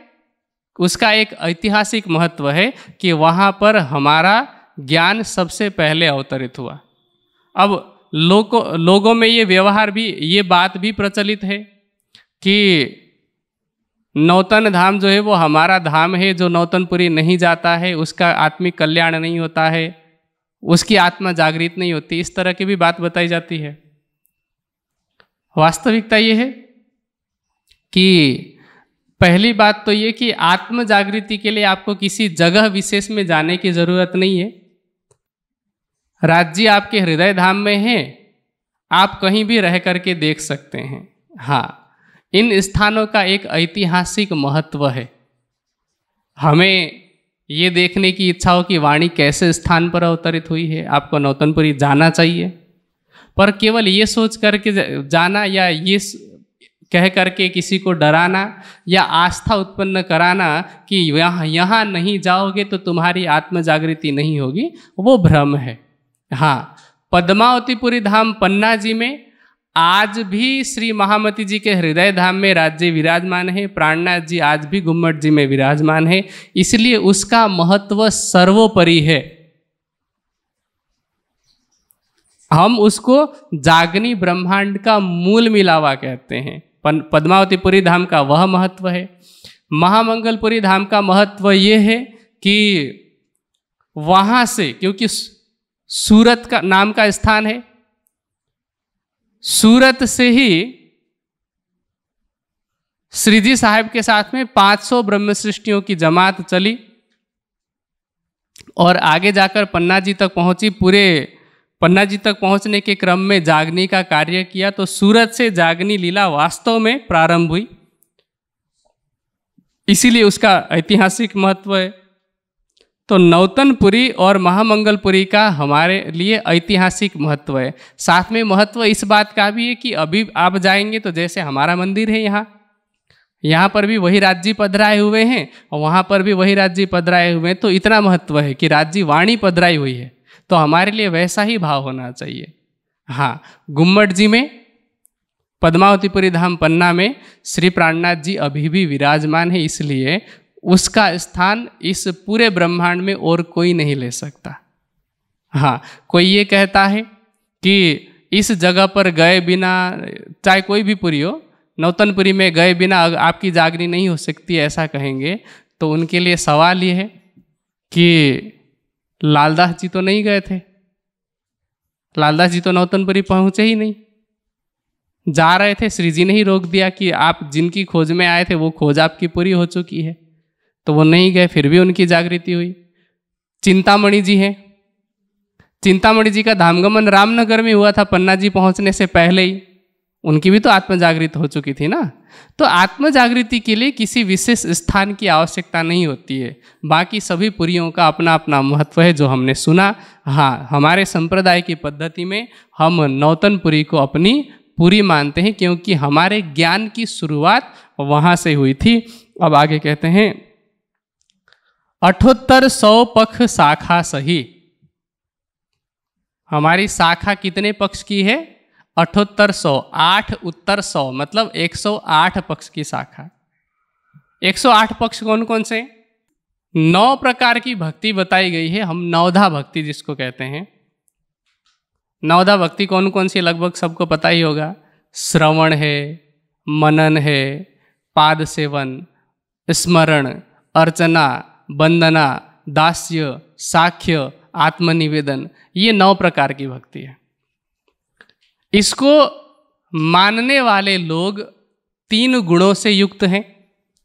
उसका एक ऐतिहासिक महत्व है कि वहाँ पर हमारा ज्ञान सबसे पहले अवतरित हुआ अब लोगों लोगों में ये व्यवहार भी ये बात भी प्रचलित है कि नौतन धाम जो है वो हमारा धाम है जो नौतनपुरी नहीं जाता है उसका आत्मिक कल्याण नहीं होता है उसकी आत्मा जागृत नहीं होती इस तरह की भी बात बताई जाती है वास्तविकता ये है कि पहली बात तो ये कि आत्म जागृति के लिए आपको किसी जगह विशेष में जाने की ज़रूरत नहीं है राज्य आपके हृदय धाम में है आप कहीं भी रह करके देख सकते हैं हाँ इन स्थानों का एक ऐतिहासिक महत्व है हमें ये देखने की इच्छा हो कि वाणी कैसे स्थान पर अवतरित हुई है आपको नौतनपुरी जाना चाहिए पर केवल ये सोच करके जाना या ये कह करके किसी को डराना या आस्था उत्पन्न कराना कि यहाँ यहाँ नहीं जाओगे तो तुम्हारी आत्म जागृति नहीं होगी वो भ्रम है हाँ पद्मावतीपुरी धाम पन्ना जी में आज भी श्री महामती जी के हृदय धाम में राज्य विराजमान है प्राणनाथ जी आज भी गुम्मट जी में विराजमान है इसलिए उसका महत्व सर्वोपरि है हम उसको जागनी ब्रह्मांड का मूल मिलावा कहते हैं पद्मावतीपुरी धाम का वह महत्व है महामंगलपुरी धाम का महत्व यह है कि वहां से क्योंकि सूरत का नाम का स्थान है सूरत से ही श्रीजी साहब के साथ में 500 ब्रह्म सृष्टियों की जमात चली और आगे जाकर पन्ना जी तक पहुंची पूरे पन्ना जी तक पहुंचने के क्रम में जागनी का कार्य किया तो सूरत से जागनी लीला वास्तव में प्रारंभ हुई इसीलिए उसका ऐतिहासिक महत्व है तो नौतनपुरी और महामंगलपुरी का हमारे लिए ऐतिहासिक महत्व है साथ में महत्व इस बात का भी है कि अभी आप जाएंगे तो जैसे हमारा मंदिर है यहाँ यहाँ पर भी वही राज्य पधराए हुए हैं और वहाँ पर भी वही राज्य पधराए हुए हैं तो इतना महत्व है कि राज्य वाणी पधराई हुई है तो हमारे लिए वैसा ही भाव होना चाहिए हाँ गुम्मट जी में पद्मावतीपुरी धाम पन्ना में श्री प्राणनाथ जी अभी भी विराजमान है इसलिए उसका स्थान इस पूरे ब्रह्मांड में और कोई नहीं ले सकता हाँ कोई ये कहता है कि इस जगह पर गए बिना चाहे कोई भी पुरी हो नौतनपुरी में गए बिना आपकी जागनी नहीं हो सकती ऐसा कहेंगे तो उनके लिए सवाल ये है कि लालदास जी तो नहीं गए थे लालदास जी तो नौतनपुरी पहुंचे ही नहीं जा रहे थे श्री जी ने ही रोक दिया कि आप जिनकी खोज में आए थे वो खोज आपकी पूरी हो चुकी है तो वो नहीं गए फिर भी उनकी जागृति हुई चिंतामणि जी हैं चिंतामणि जी का धामगमन रामनगर में हुआ था पन्ना जी पहुंचने से पहले ही उनकी भी तो आत्म जागृत हो चुकी थी ना तो आत्म जागृति के लिए किसी विशेष स्थान की आवश्यकता नहीं होती है बाकी सभी पुरियों का अपना अपना महत्व है जो हमने सुना हाँ हमारे संप्रदाय की पद्धति में हम नौतन पुरी को अपनी पूरी मानते हैं क्योंकि हमारे ज्ञान की शुरुआत वहाँ से हुई थी अब आगे कहते हैं अठहत्तर सौ पक्ष शाखा सही हमारी शाखा कितने पक्ष की है अठहत्तर सौ आठ उत्तर सौ मतलब एक सौ आठ पक्ष की शाखा एक सौ आठ पक्ष कौन कौन से नौ प्रकार की भक्ति बताई गई है हम नवधा भक्ति जिसको कहते हैं नवधा भक्ति कौन कौन सी लगभग सबको पता ही होगा श्रवण है मनन है पाद सेवन स्मरण अर्चना बंदना दास्य साख्य आत्मनिवेदन ये नौ प्रकार की भक्ति है इसको मानने वाले लोग तीन गुणों से युक्त हैं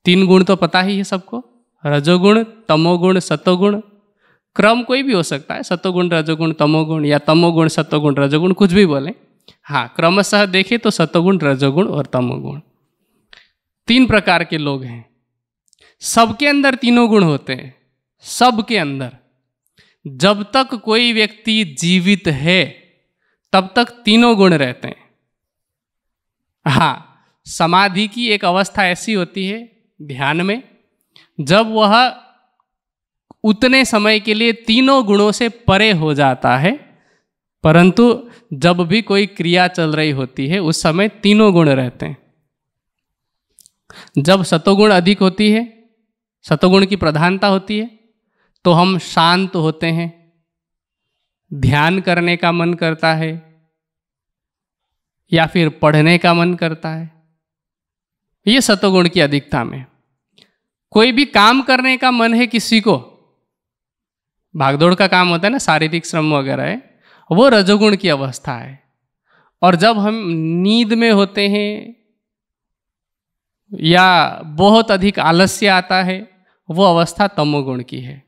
तीन गुण तो पता ही है सबको रजोगुण तमोगुण सतोगुण क्रम कोई भी हो सकता है सतोगुण रजोगुण तमोगुण या तमोगुण सतोगुण रजोगुण कुछ भी बोले हाँ क्रमशः देखें तो सतोगुण रजोगुण और तमोगुण तीन प्रकार के लोग हैं सबके अंदर तीनों गुण होते हैं सबके अंदर जब तक कोई व्यक्ति जीवित है तब तक तीनों गुण रहते हैं हाँ समाधि की एक अवस्था ऐसी होती है ध्यान में जब वह उतने समय के लिए तीनों गुणों से परे हो जाता है परंतु जब भी कोई क्रिया चल रही होती है उस समय तीनों गुण रहते हैं जब सतोगुण अधिक होती है सतोगुण की प्रधानता होती है तो हम शांत होते हैं ध्यान करने का मन करता है या फिर पढ़ने का मन करता है ये सतोगुण की अधिकता में कोई भी काम करने का मन है किसी को भागदौड़ का काम होता है ना शारीरिक श्रम वगैरह है वो रजोगुण की अवस्था है और जब हम नींद में होते हैं या बहुत अधिक आलस्य आता है वो अवस्था तमोगुण की है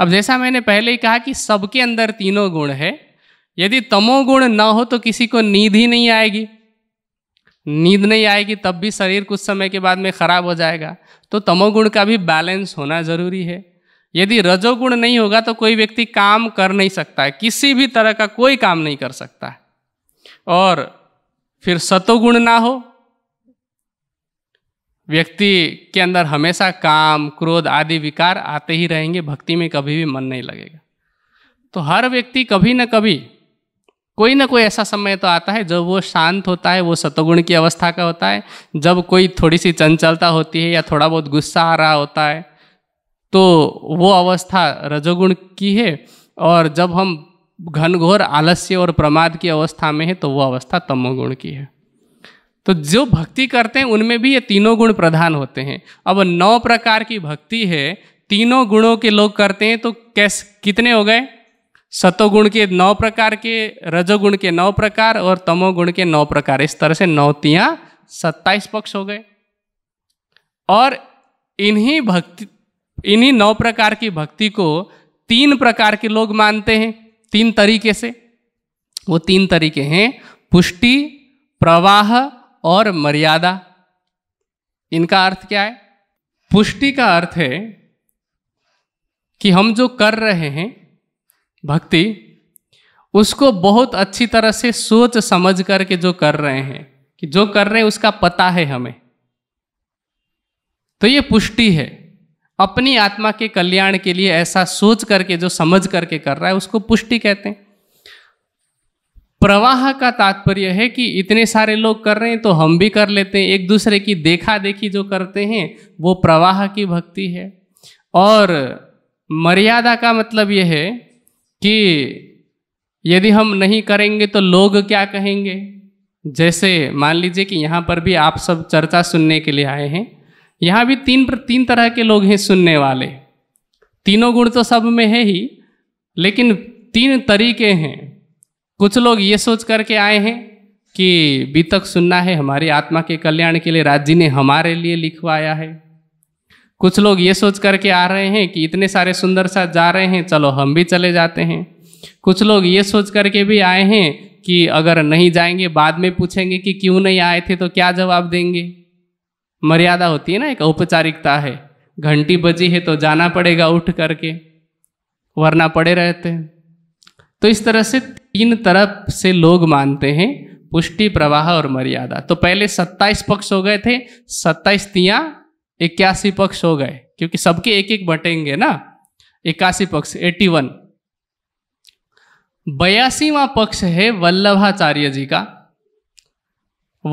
अब जैसा मैंने पहले ही कहा कि सबके अंदर तीनों गुण है यदि तमोगुण ना हो तो किसी को नींद ही नहीं आएगी नींद नहीं आएगी तब भी शरीर कुछ समय के बाद में खराब हो जाएगा तो तमोगुण का भी बैलेंस होना जरूरी है यदि रजोगुण नहीं होगा तो कोई व्यक्ति काम कर नहीं सकता है किसी भी तरह का कोई काम नहीं कर सकता है और फिर सतोगुण ना हो व्यक्ति के अंदर हमेशा काम क्रोध आदि विकार आते ही रहेंगे भक्ति में कभी भी मन नहीं लगेगा तो हर व्यक्ति कभी ना कभी कोई ना कोई ऐसा समय तो आता है जब वो शांत होता है वो सतगुण की अवस्था का होता है जब कोई थोड़ी सी चंचलता होती है या थोड़ा बहुत गुस्सा आ रहा होता है तो वो अवस्था रजोगुण की है और जब हम घनघोर आलस्य और प्रमाद की अवस्था में है तो वो अवस्था तमोगुण की है तो जो भक्ति करते हैं उनमें भी ये तीनों गुण प्रधान होते हैं अब नौ प्रकार की भक्ति है तीनों गुणों के लोग करते हैं तो कैसे कितने हो गए सतोगुण के नौ प्रकार के रजोगुण के नौ प्रकार और तमोगुण के नौ प्रकार इस तरह से नौतियाँ सत्ताईस पक्ष हो गए और इन्हीं भक्ति इन्हीं नौ प्रकार की भक्ति को तीन प्रकार के लोग मानते हैं तीन तरीके से वो तीन तरीके हैं पुष्टि प्रवाह और मर्यादा इनका अर्थ क्या है पुष्टि का अर्थ है कि हम जो कर रहे हैं भक्ति उसको बहुत अच्छी तरह से सोच समझ करके जो कर रहे हैं कि जो कर रहे हैं उसका पता है हमें तो ये पुष्टि है अपनी आत्मा के कल्याण के लिए ऐसा सोच करके जो समझ करके कर रहा है उसको पुष्टि कहते हैं प्रवाह का तात्पर्य है कि इतने सारे लोग कर रहे हैं तो हम भी कर लेते हैं एक दूसरे की देखा देखी जो करते हैं वो प्रवाह की भक्ति है और मर्यादा का मतलब यह है कि यदि हम नहीं करेंगे तो लोग क्या कहेंगे जैसे मान लीजिए कि यहाँ पर भी आप सब चर्चा सुनने के लिए आए हैं यहाँ भी तीन तीन तरह के लोग हैं सुनने वाले तीनों गुण तो सब में है ही लेकिन तीन तरीके हैं कुछ लोग ये सोच करके आए हैं कि बीतक सुनना है हमारी आत्मा के कल्याण के लिए राज्य ने हमारे लिए लिखवाया है कुछ लोग ये सोच करके आ रहे हैं कि इतने सारे सुंदर साथ जा रहे हैं चलो हम भी चले जाते हैं कुछ लोग ये सोच करके भी आए हैं कि अगर नहीं जाएंगे बाद में पूछेंगे कि क्यों नहीं आए थे तो क्या जवाब देंगे मर्यादा होती है ना एक औपचारिकता है घंटी बजी है तो जाना पड़ेगा उठ करके वरना पड़े रहते हैं तो इस तरह से तीन तरफ से लोग मानते हैं पुष्टि प्रवाह और मर्यादा तो पहले सत्ताईस पक्ष हो गए थे सत्ताईस तिया इक्यासी पक्ष हो गए क्योंकि सबके एक एक बटेंगे ना इक्यासी पक्ष एटी वन बयासीवा पक्ष है वल्लभाचार्य जी का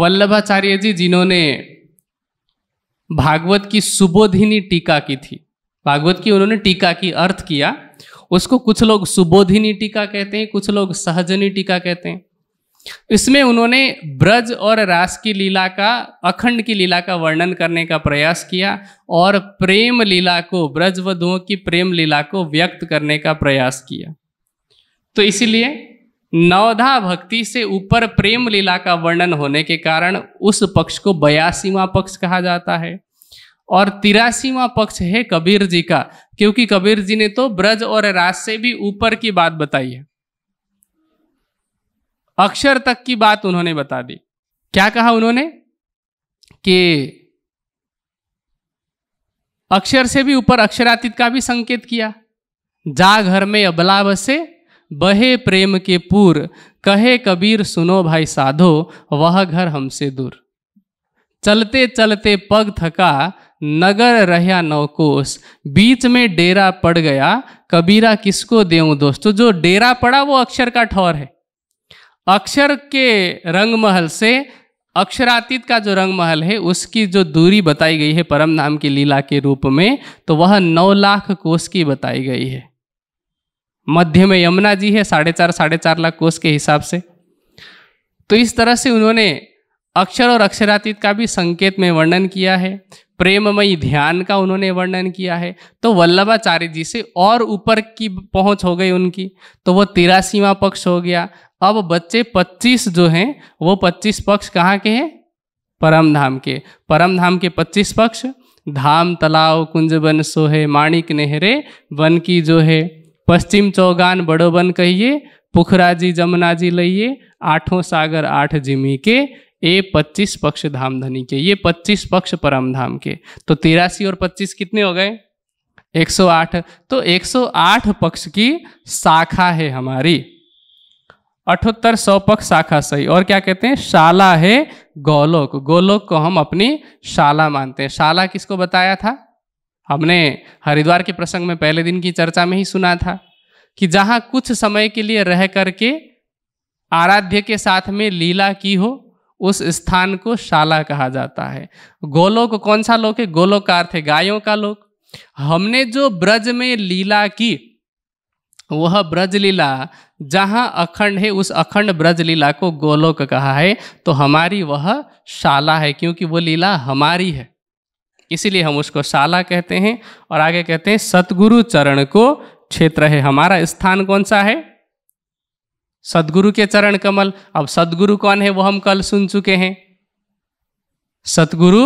वल्लभाचार्य जी जिन्होंने भागवत की सुबोधिनी टीका की थी भागवत की उन्होंने टीका की अर्थ किया उसको कुछ लोग सुबोधिनी टीका कहते हैं कुछ लोग सहजनी टीका कहते हैं इसमें उन्होंने ब्रज और रास की लीला का अखंड की लीला का वर्णन करने का प्रयास किया और प्रेम लीला को ब्रज वधुओं की प्रेम लीला को व्यक्त करने का प्रयास किया तो इसीलिए नवधा भक्ति से ऊपर प्रेम लीला का वर्णन होने के कारण उस पक्ष को बयासीवा पक्ष कहा जाता है और तिरासीवा पक्ष है कबीर जी का क्योंकि कबीर जी ने तो ब्रज और रास से भी ऊपर की बात बताई है अक्षर तक की बात उन्होंने बता दी क्या कहा उन्होंने कि अक्षर से भी ऊपर अक्षरातीत का भी संकेत किया जा घर में अबला बसे बहे प्रेम के पूर कहे कबीर सुनो भाई साधो वह घर हमसे दूर चलते चलते पग थका नगर रहया नौकोश बीच में डेरा पड़ गया कबीरा किसको देऊं दोस्तों जो डेरा पड़ा वो अक्षर का ठौर है अक्षर के रंगमहल से अक्षरातीत का जो रंगमहल है उसकी जो दूरी बताई गई है परम नाम की लीला के रूप में तो वह नौ लाख कोष की बताई गई है मध्य में यमुना जी है साढ़े चार साढ़े चार लाख कोष के हिसाब से तो इस तरह से उन्होंने अक्षर और अक्षरातीत का भी संकेत में वर्णन किया है प्रेममय ध्यान का उन्होंने वर्णन किया है तो वल्लभाचार्य जी से और ऊपर की पहुंच हो गई उनकी तो वो तिरासीवा पक्ष हो गया अब बच्चे 25 जो हैं वो 25 पक्ष कहाँ के हैं परम धाम के परम धाम के 25 पक्ष धाम तलाव कुंज बन सोहे माणिक नेहरे वन की जो है पश्चिम चौगान बड़ो बन कहिए पुखरा जी जमुना जी लइए आठों सागर आठ जिमी के ये पच्चीस पक्ष धाम धनी के ये पच्चीस पक्ष परम धाम के तो तिरासी और पच्चीस कितने हो गए 108 तो 108 पक्ष की शाखा है हमारी अठहत्तर सौ पक्ष शाखा सही और क्या कहते हैं शाला है गोलोक गोलोक को हम अपनी शाला मानते हैं शाला किसको बताया था हमने हरिद्वार के प्रसंग में पहले दिन की चर्चा में ही सुना था कि जहां कुछ समय के लिए रह करके आराध्य के साथ में लीला की हो उस स्थान को शाला कहा जाता है गोलोक कौन सा लोक है गोलोक का अर्थ है गायों का लोक हमने जो ब्रज में लीला की वह ब्रज लीला जहाँ अखंड है उस अखंड ब्रज लीला को गोलोक कहा है तो हमारी वह शाला है क्योंकि वो लीला हमारी है इसीलिए हम उसको शाला कहते हैं और आगे कहते हैं सतगुरु चरण को क्षेत्र है हमारा स्थान कौन सा है सदगुरु के चरण कमल अब सदगुरु कौन है वो हम कल सुन चुके हैं सतगुरु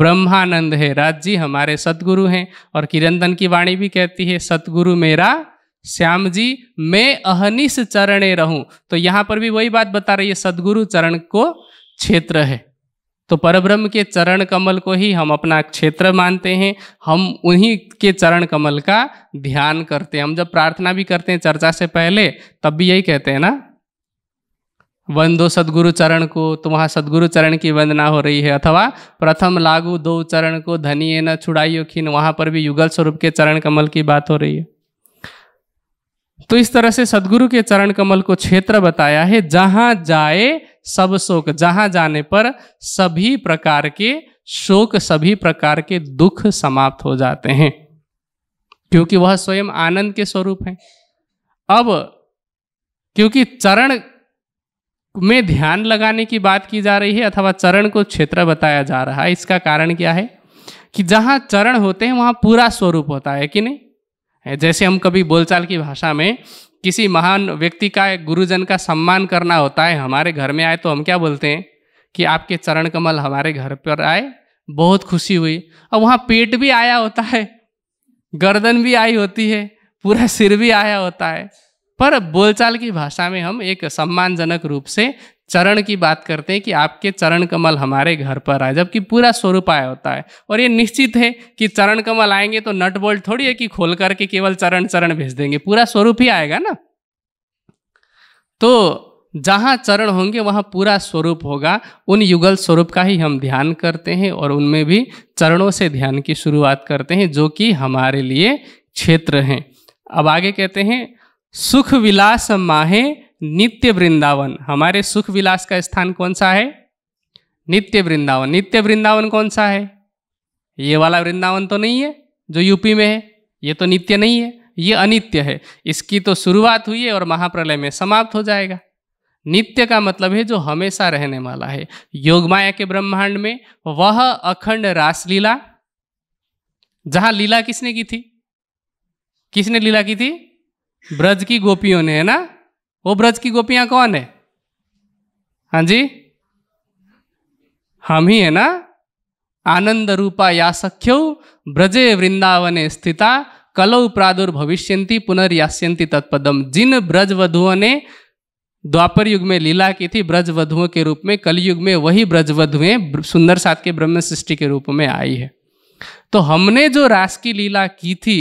ब्रह्मानंद है राज जी हमारे सतगुरु हैं और किरंदन की वाणी भी कहती है सतगुरु मेरा श्याम जी मैं अहनिश चरणे रहूं तो यहाँ पर भी वही बात बता रही है सदगुरु चरण को क्षेत्र है तो परब्रह्म के चरण कमल को ही हम अपना क्षेत्र मानते हैं हम उन्हीं के चरण कमल का ध्यान करते हैं हम जब प्रार्थना भी करते हैं चर्चा से पहले तब भी यही कहते हैं ना वंदो सदगुरु चरण को तो वहाँ सदगुरु चरण की वंदना हो रही है अथवा प्रथम लागू दो चरण को धनिये न छुड़ाइयो खिन वहाँ पर भी युगल स्वरूप के चरण कमल की बात हो रही है तो इस तरह से सदगुरु के चरण कमल को क्षेत्र बताया है जहाँ जाए सब शोक जहाँ जाने पर सभी प्रकार के शोक सभी प्रकार के दुख समाप्त हो जाते हैं क्योंकि वह स्वयं आनंद के स्वरूप हैं अब क्योंकि चरण में ध्यान लगाने की बात की जा रही है अथवा चरण को क्षेत्र बताया जा रहा है इसका कारण क्या है कि जहाँ चरण होते हैं वहाँ पूरा स्वरूप होता है कि नहीं जैसे हम कभी बोलचाल की भाषा में किसी महान व्यक्ति का गुरुजन का सम्मान करना होता है हमारे घर में आए तो हम क्या बोलते हैं कि आपके चरण कमल हमारे घर पर आए बहुत खुशी हुई और वहाँ पेट भी आया होता है गर्दन भी आई होती है पूरा सिर भी आया होता है पर बोलचाल की भाषा में हम एक सम्मानजनक रूप से चरण की बात करते हैं कि आपके चरण कमल हमारे घर पर आए जबकि पूरा स्वरूप आया होता है और ये निश्चित है कि चरण कमल आएंगे तो नट बोल्ट थोड़ी है कि खोल करके केवल चरण चरण भेज देंगे पूरा स्वरूप ही आएगा ना तो जहाँ चरण होंगे वहाँ पूरा स्वरूप होगा उन युगल स्वरूप का ही हम ध्यान करते हैं और उनमें भी चरणों से ध्यान की शुरुआत करते हैं जो कि हमारे लिए क्षेत्र हैं अब आगे कहते हैं सुख विलास माहे नित्य वृंदावन हमारे सुख विलास का स्थान कौन सा है नित्य वृंदावन नित्य वृंदावन कौन सा है ये वाला वृंदावन तो नहीं है जो यूपी में है ये तो नित्य नहीं है ये अनित्य है इसकी तो शुरुआत हुई है और महाप्रलय में समाप्त हो जाएगा नित्य का मतलब है जो हमेशा रहने वाला है योग माया के ब्रह्मांड में वह अखंड रासलीला जहां लीला किसने की थी किसने लीला की थी ब्रज की गोपियों ने है ना वो ब्रज की गोपियां कौन है हाँ जी हम ही है ना आनंद रूपा या सख्यौ ब्रजे वृंदावने स्थिता कलौ प्रादुर्भविष्यंती पुनर्यास्यंती तत्पदम जिन ब्रज वधुओं ने द्वापर युग में लीला की थी ब्रज वधुओं के रूप में कलयुग में वही ब्रज वधुएं सुंदर सात के ब्रह्म सृष्टि के रूप में आई है तो हमने जो रास की लीला की थी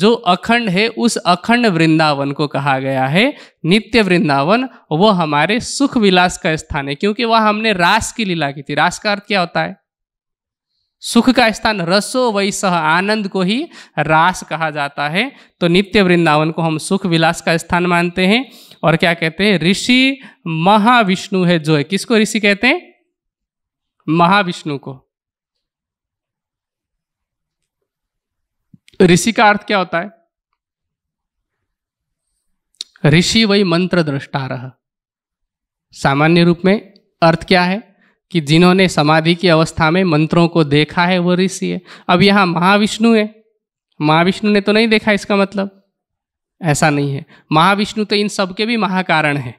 जो अखंड है उस अखंड वृंदावन को कहा गया है नित्य वृंदावन वो हमारे सुख विलास का स्थान है क्योंकि वह हमने रास की लीला की थी रास का अर्थ क्या होता है सुख का स्थान रसो वही सह आनंद को ही रास कहा जाता है तो नित्य वृंदावन को हम सुख विलास का स्थान मानते हैं और क्या कहते हैं ऋषि महाविष्णु है जो है किसको ऋषि कहते हैं महाविष्णु को तो ऋषि का अर्थ क्या होता है ऋषि वही मंत्र दृष्टा रह सामान्य रूप में अर्थ क्या है कि जिन्होंने समाधि की अवस्था में मंत्रों को देखा है वो ऋषि है अब यहां महाविष्णु है महाविष्णु ने तो नहीं देखा इसका मतलब ऐसा नहीं है महाविष्णु तो इन सब के भी महाकारण है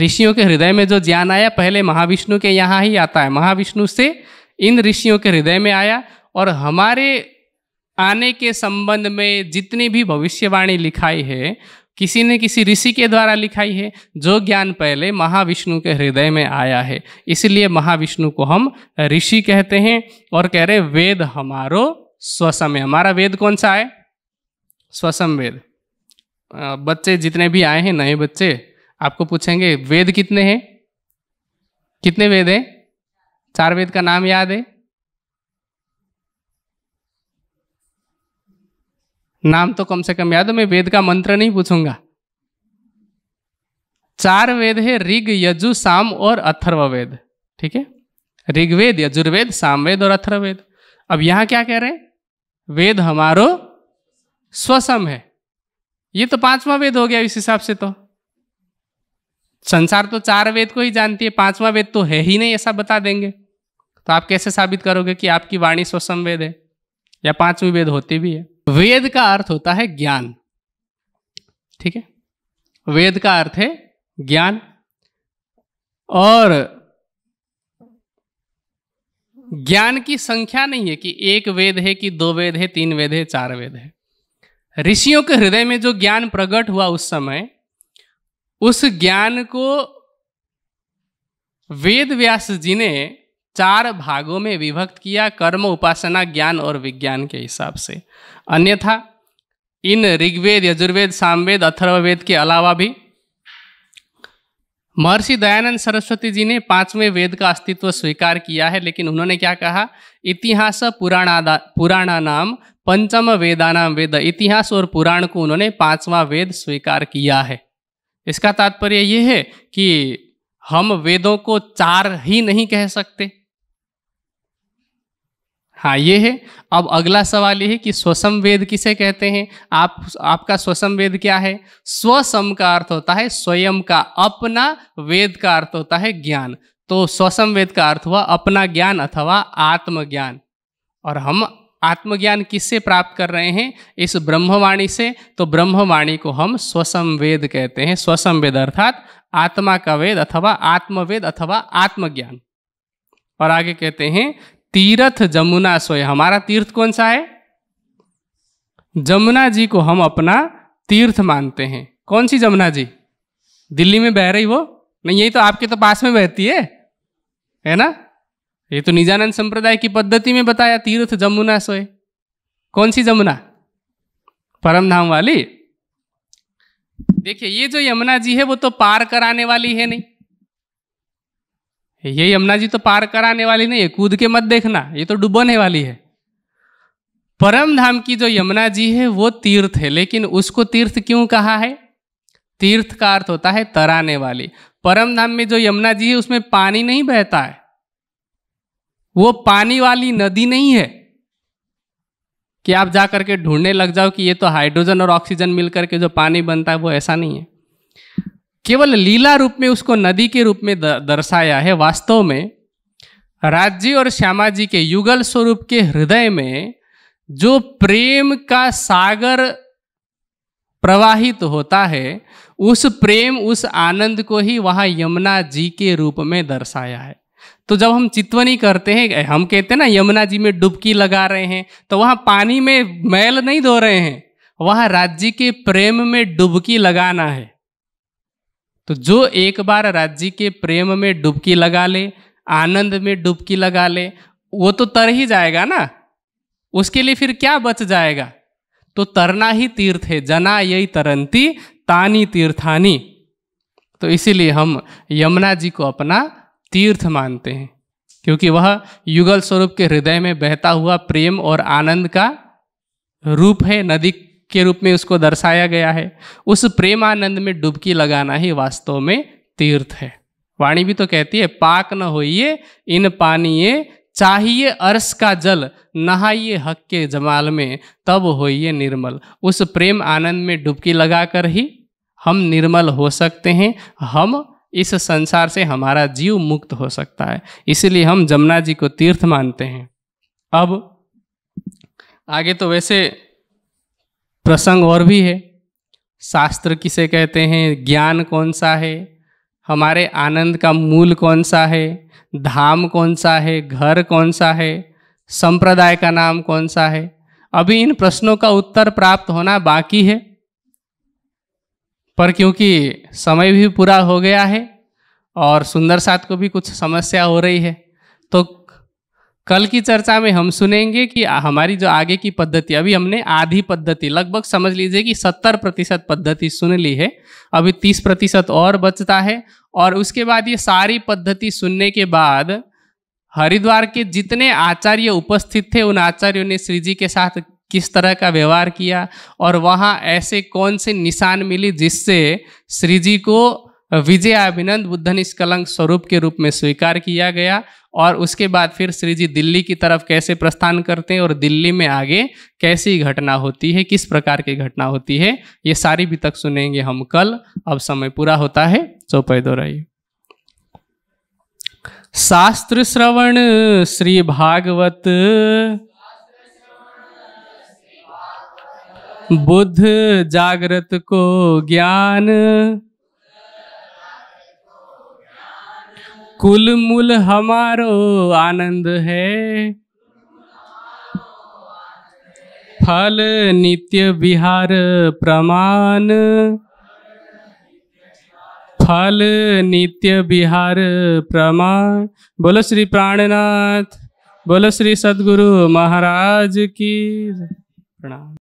ऋषियों के हृदय में जो ज्ञान आया पहले महाविष्णु के यहाँ ही आता है महाविष्णु से इन ऋषियों के हृदय में आया और हमारे आने के संबंध में जितनी भी भविष्यवाणी लिखाई है किसी ने किसी ऋषि के द्वारा लिखाई है जो ज्ञान पहले महाविष्णु के हृदय में आया है इसलिए महाविष्णु को हम ऋषि कहते हैं और कह रहे वेद हमारो स्वसम है हमारा वेद कौन सा है स्वसम वेद बच्चे जितने भी आए हैं नए बच्चे आपको पूछेंगे वेद कितने हैं कितने वेद हैं चार वेद का नाम याद है नाम तो कम से कम याद मैं वेद का मंत्र नहीं पूछूंगा चार वेद है ऋग यजु साम और अथर्ववेद ठीक है ऋग्वेद यजुर्वेद सामवेद और अथर्ववेद अब यहां क्या कह रहे हैं वेद हमारो स्वसम है ये तो पांचवा वेद हो गया इस हिसाब से तो संसार तो चार वेद को ही जानती है पांचवा वेद तो है ही नहीं ऐसा बता देंगे तो आप कैसे साबित करोगे कि आपकी वाणी स्वसम वेद है या पांचवी वेद होती भी है वेद का अर्थ होता है ज्ञान ठीक है वेद का अर्थ है ज्ञान और ज्ञान की संख्या नहीं है कि एक वेद है कि दो वेद है तीन वेद है चार वेद है ऋषियों के हृदय में जो ज्ञान प्रकट हुआ उस समय उस ज्ञान को वेद व्यास जी ने चार भागों में विभक्त किया कर्म उपासना ज्ञान और विज्ञान के हिसाब से अन्यथा इन ऋग्वेद यजुर्वेद सामवेद अथर्ववेद के अलावा भी महर्षि दयानंद सरस्वती जी ने पांचवें वेद का अस्तित्व स्वीकार किया है लेकिन उन्होंने क्या कहा इतिहास पुराणा पुराणा नाम पंचम वेदानाम वेद इतिहास और पुराण को उन्होंने पांचवा वेद स्वीकार किया है इसका तात्पर्य यह है कि हम वेदों को चार ही नहीं कह सकते हाँ ये है अब अगला सवाल ये है कि स्वसम वेद किसे कहते हैं आप आपका स्वसम वेद क्या है स्वसम का अर्थ होता है स्वयं का अपना वेद का अर्थ होता है ज्ञान तो स्वसम वेद का अर्थ हुआ अपना ज्ञान अथवा आत्मज्ञान और हम आत्मज्ञान किससे प्राप्त कर रहे हैं इस ब्रह्मवाणी से तो ब्रह्मवाणी को हम स्वसम वेद कहते हैं स्वसम वेद अर्थात आत्मा का वेद अथवा आत्मवेद अथवा आत्मज्ञान और आगे कहते हैं तीरथ जमुना सोए हमारा तीर्थ कौन सा है जमुना जी को हम अपना तीर्थ मानते हैं कौन सी जमुना जी दिल्ली में बह रही वो नहीं यही तो आपके तो पास में बहती है है ना ये तो निजानंद संप्रदाय की पद्धति में बताया तीर्थ जमुना सोए कौन सी जमुना परमधाम वाली देखिए ये जो यमुना जी है वो तो पार कराने वाली है नहीं ये यमुना जी तो पार कराने वाली नहीं है कूद के मत देखना ये तो डूबने वाली है परम धाम की जो यमुना जी है वो तीर्थ है लेकिन उसको तीर्थ क्यों कहा है तीर्थ का अर्थ होता है तराने वाली परम धाम में जो यमुना जी है उसमें पानी नहीं बहता है वो पानी वाली नदी नहीं है कि आप जा करके ढूंढने लग जाओ कि ये तो हाइड्रोजन और ऑक्सीजन मिलकर के जो पानी बनता है वो ऐसा नहीं है केवल लीला रूप में उसको नदी के रूप में दर्शाया है वास्तव में राज्य और श्यामा जी के युगल स्वरूप के हृदय में जो प्रेम का सागर प्रवाहित होता है उस प्रेम उस आनंद को ही वहाँ यमुना जी के रूप में दर्शाया है तो जब हम चितवनी करते हैं हम कहते हैं ना यमुना जी में डुबकी लगा रहे हैं तो वहाँ पानी में मैल नहीं धो रहे हैं वहाँ राज्य के प्रेम में डुबकी लगाना है तो जो एक बार राज्य के प्रेम में डुबकी लगा ले आनंद में डुबकी लगा ले वो तो तर ही जाएगा ना उसके लिए फिर क्या बच जाएगा तो तरना ही तीर्थ है जना यही तरंती तानी तीर्थानी तो इसीलिए हम यमुना जी को अपना तीर्थ मानते हैं क्योंकि वह युगल स्वरूप के हृदय में बहता हुआ प्रेम और आनंद का रूप है नदी के रूप में उसको दर्शाया गया है उस प्रेमानंद में डुबकी लगाना ही वास्तव में तीर्थ है वाणी भी तो कहती है पाक न होइए इन पानिए चाहिए अर्श का जल नहाइए हक के जमाल में तब होइए निर्मल उस प्रेम आनंद में डुबकी लगाकर ही हम निर्मल हो सकते हैं हम इस संसार से हमारा जीव मुक्त हो सकता है इसलिए हम जमुना जी को तीर्थ मानते हैं अब आगे तो वैसे प्रसंग और भी है शास्त्र किसे कहते हैं ज्ञान कौन सा है हमारे आनंद का मूल कौन सा है धाम कौन सा है घर कौन सा है संप्रदाय का नाम कौन सा है अभी इन प्रश्नों का उत्तर प्राप्त होना बाकी है पर क्योंकि समय भी पूरा हो गया है और सुंदर साथ को भी कुछ समस्या हो रही है तो कल की चर्चा में हम सुनेंगे कि हमारी जो आगे की पद्धति अभी हमने आधी पद्धति लगभग समझ लीजिए कि सत्तर प्रतिशत पद्धति सुन ली है अभी तीस प्रतिशत और बचता है और उसके बाद ये सारी पद्धति सुनने के बाद हरिद्वार के जितने आचार्य उपस्थित थे उन आचार्यों ने श्री जी के साथ किस तरह का व्यवहार किया और वहाँ ऐसे कौन से निशान मिली जिससे श्री जी को विजय अभिनंद बुद्ध निष्कलंक स्वरूप के रूप में स्वीकार किया गया और उसके बाद फिर श्री जी दिल्ली की तरफ कैसे प्रस्थान करते हैं और दिल्ली में आगे कैसी घटना होती है किस प्रकार की घटना होती है ये सारी भी तक सुनेंगे हम कल अब समय पूरा होता है दो रहिए शास्त्र श्रवण श्री भागवत बुद्ध जागृत को ज्ञान कुल मूल हमारो आनंद है फल नित्य विहार प्रमाण फल नित्य विहार प्रमाण बोलो श्री प्राणनाथ बोलो श्री सदगुरु महाराज की प्रणाम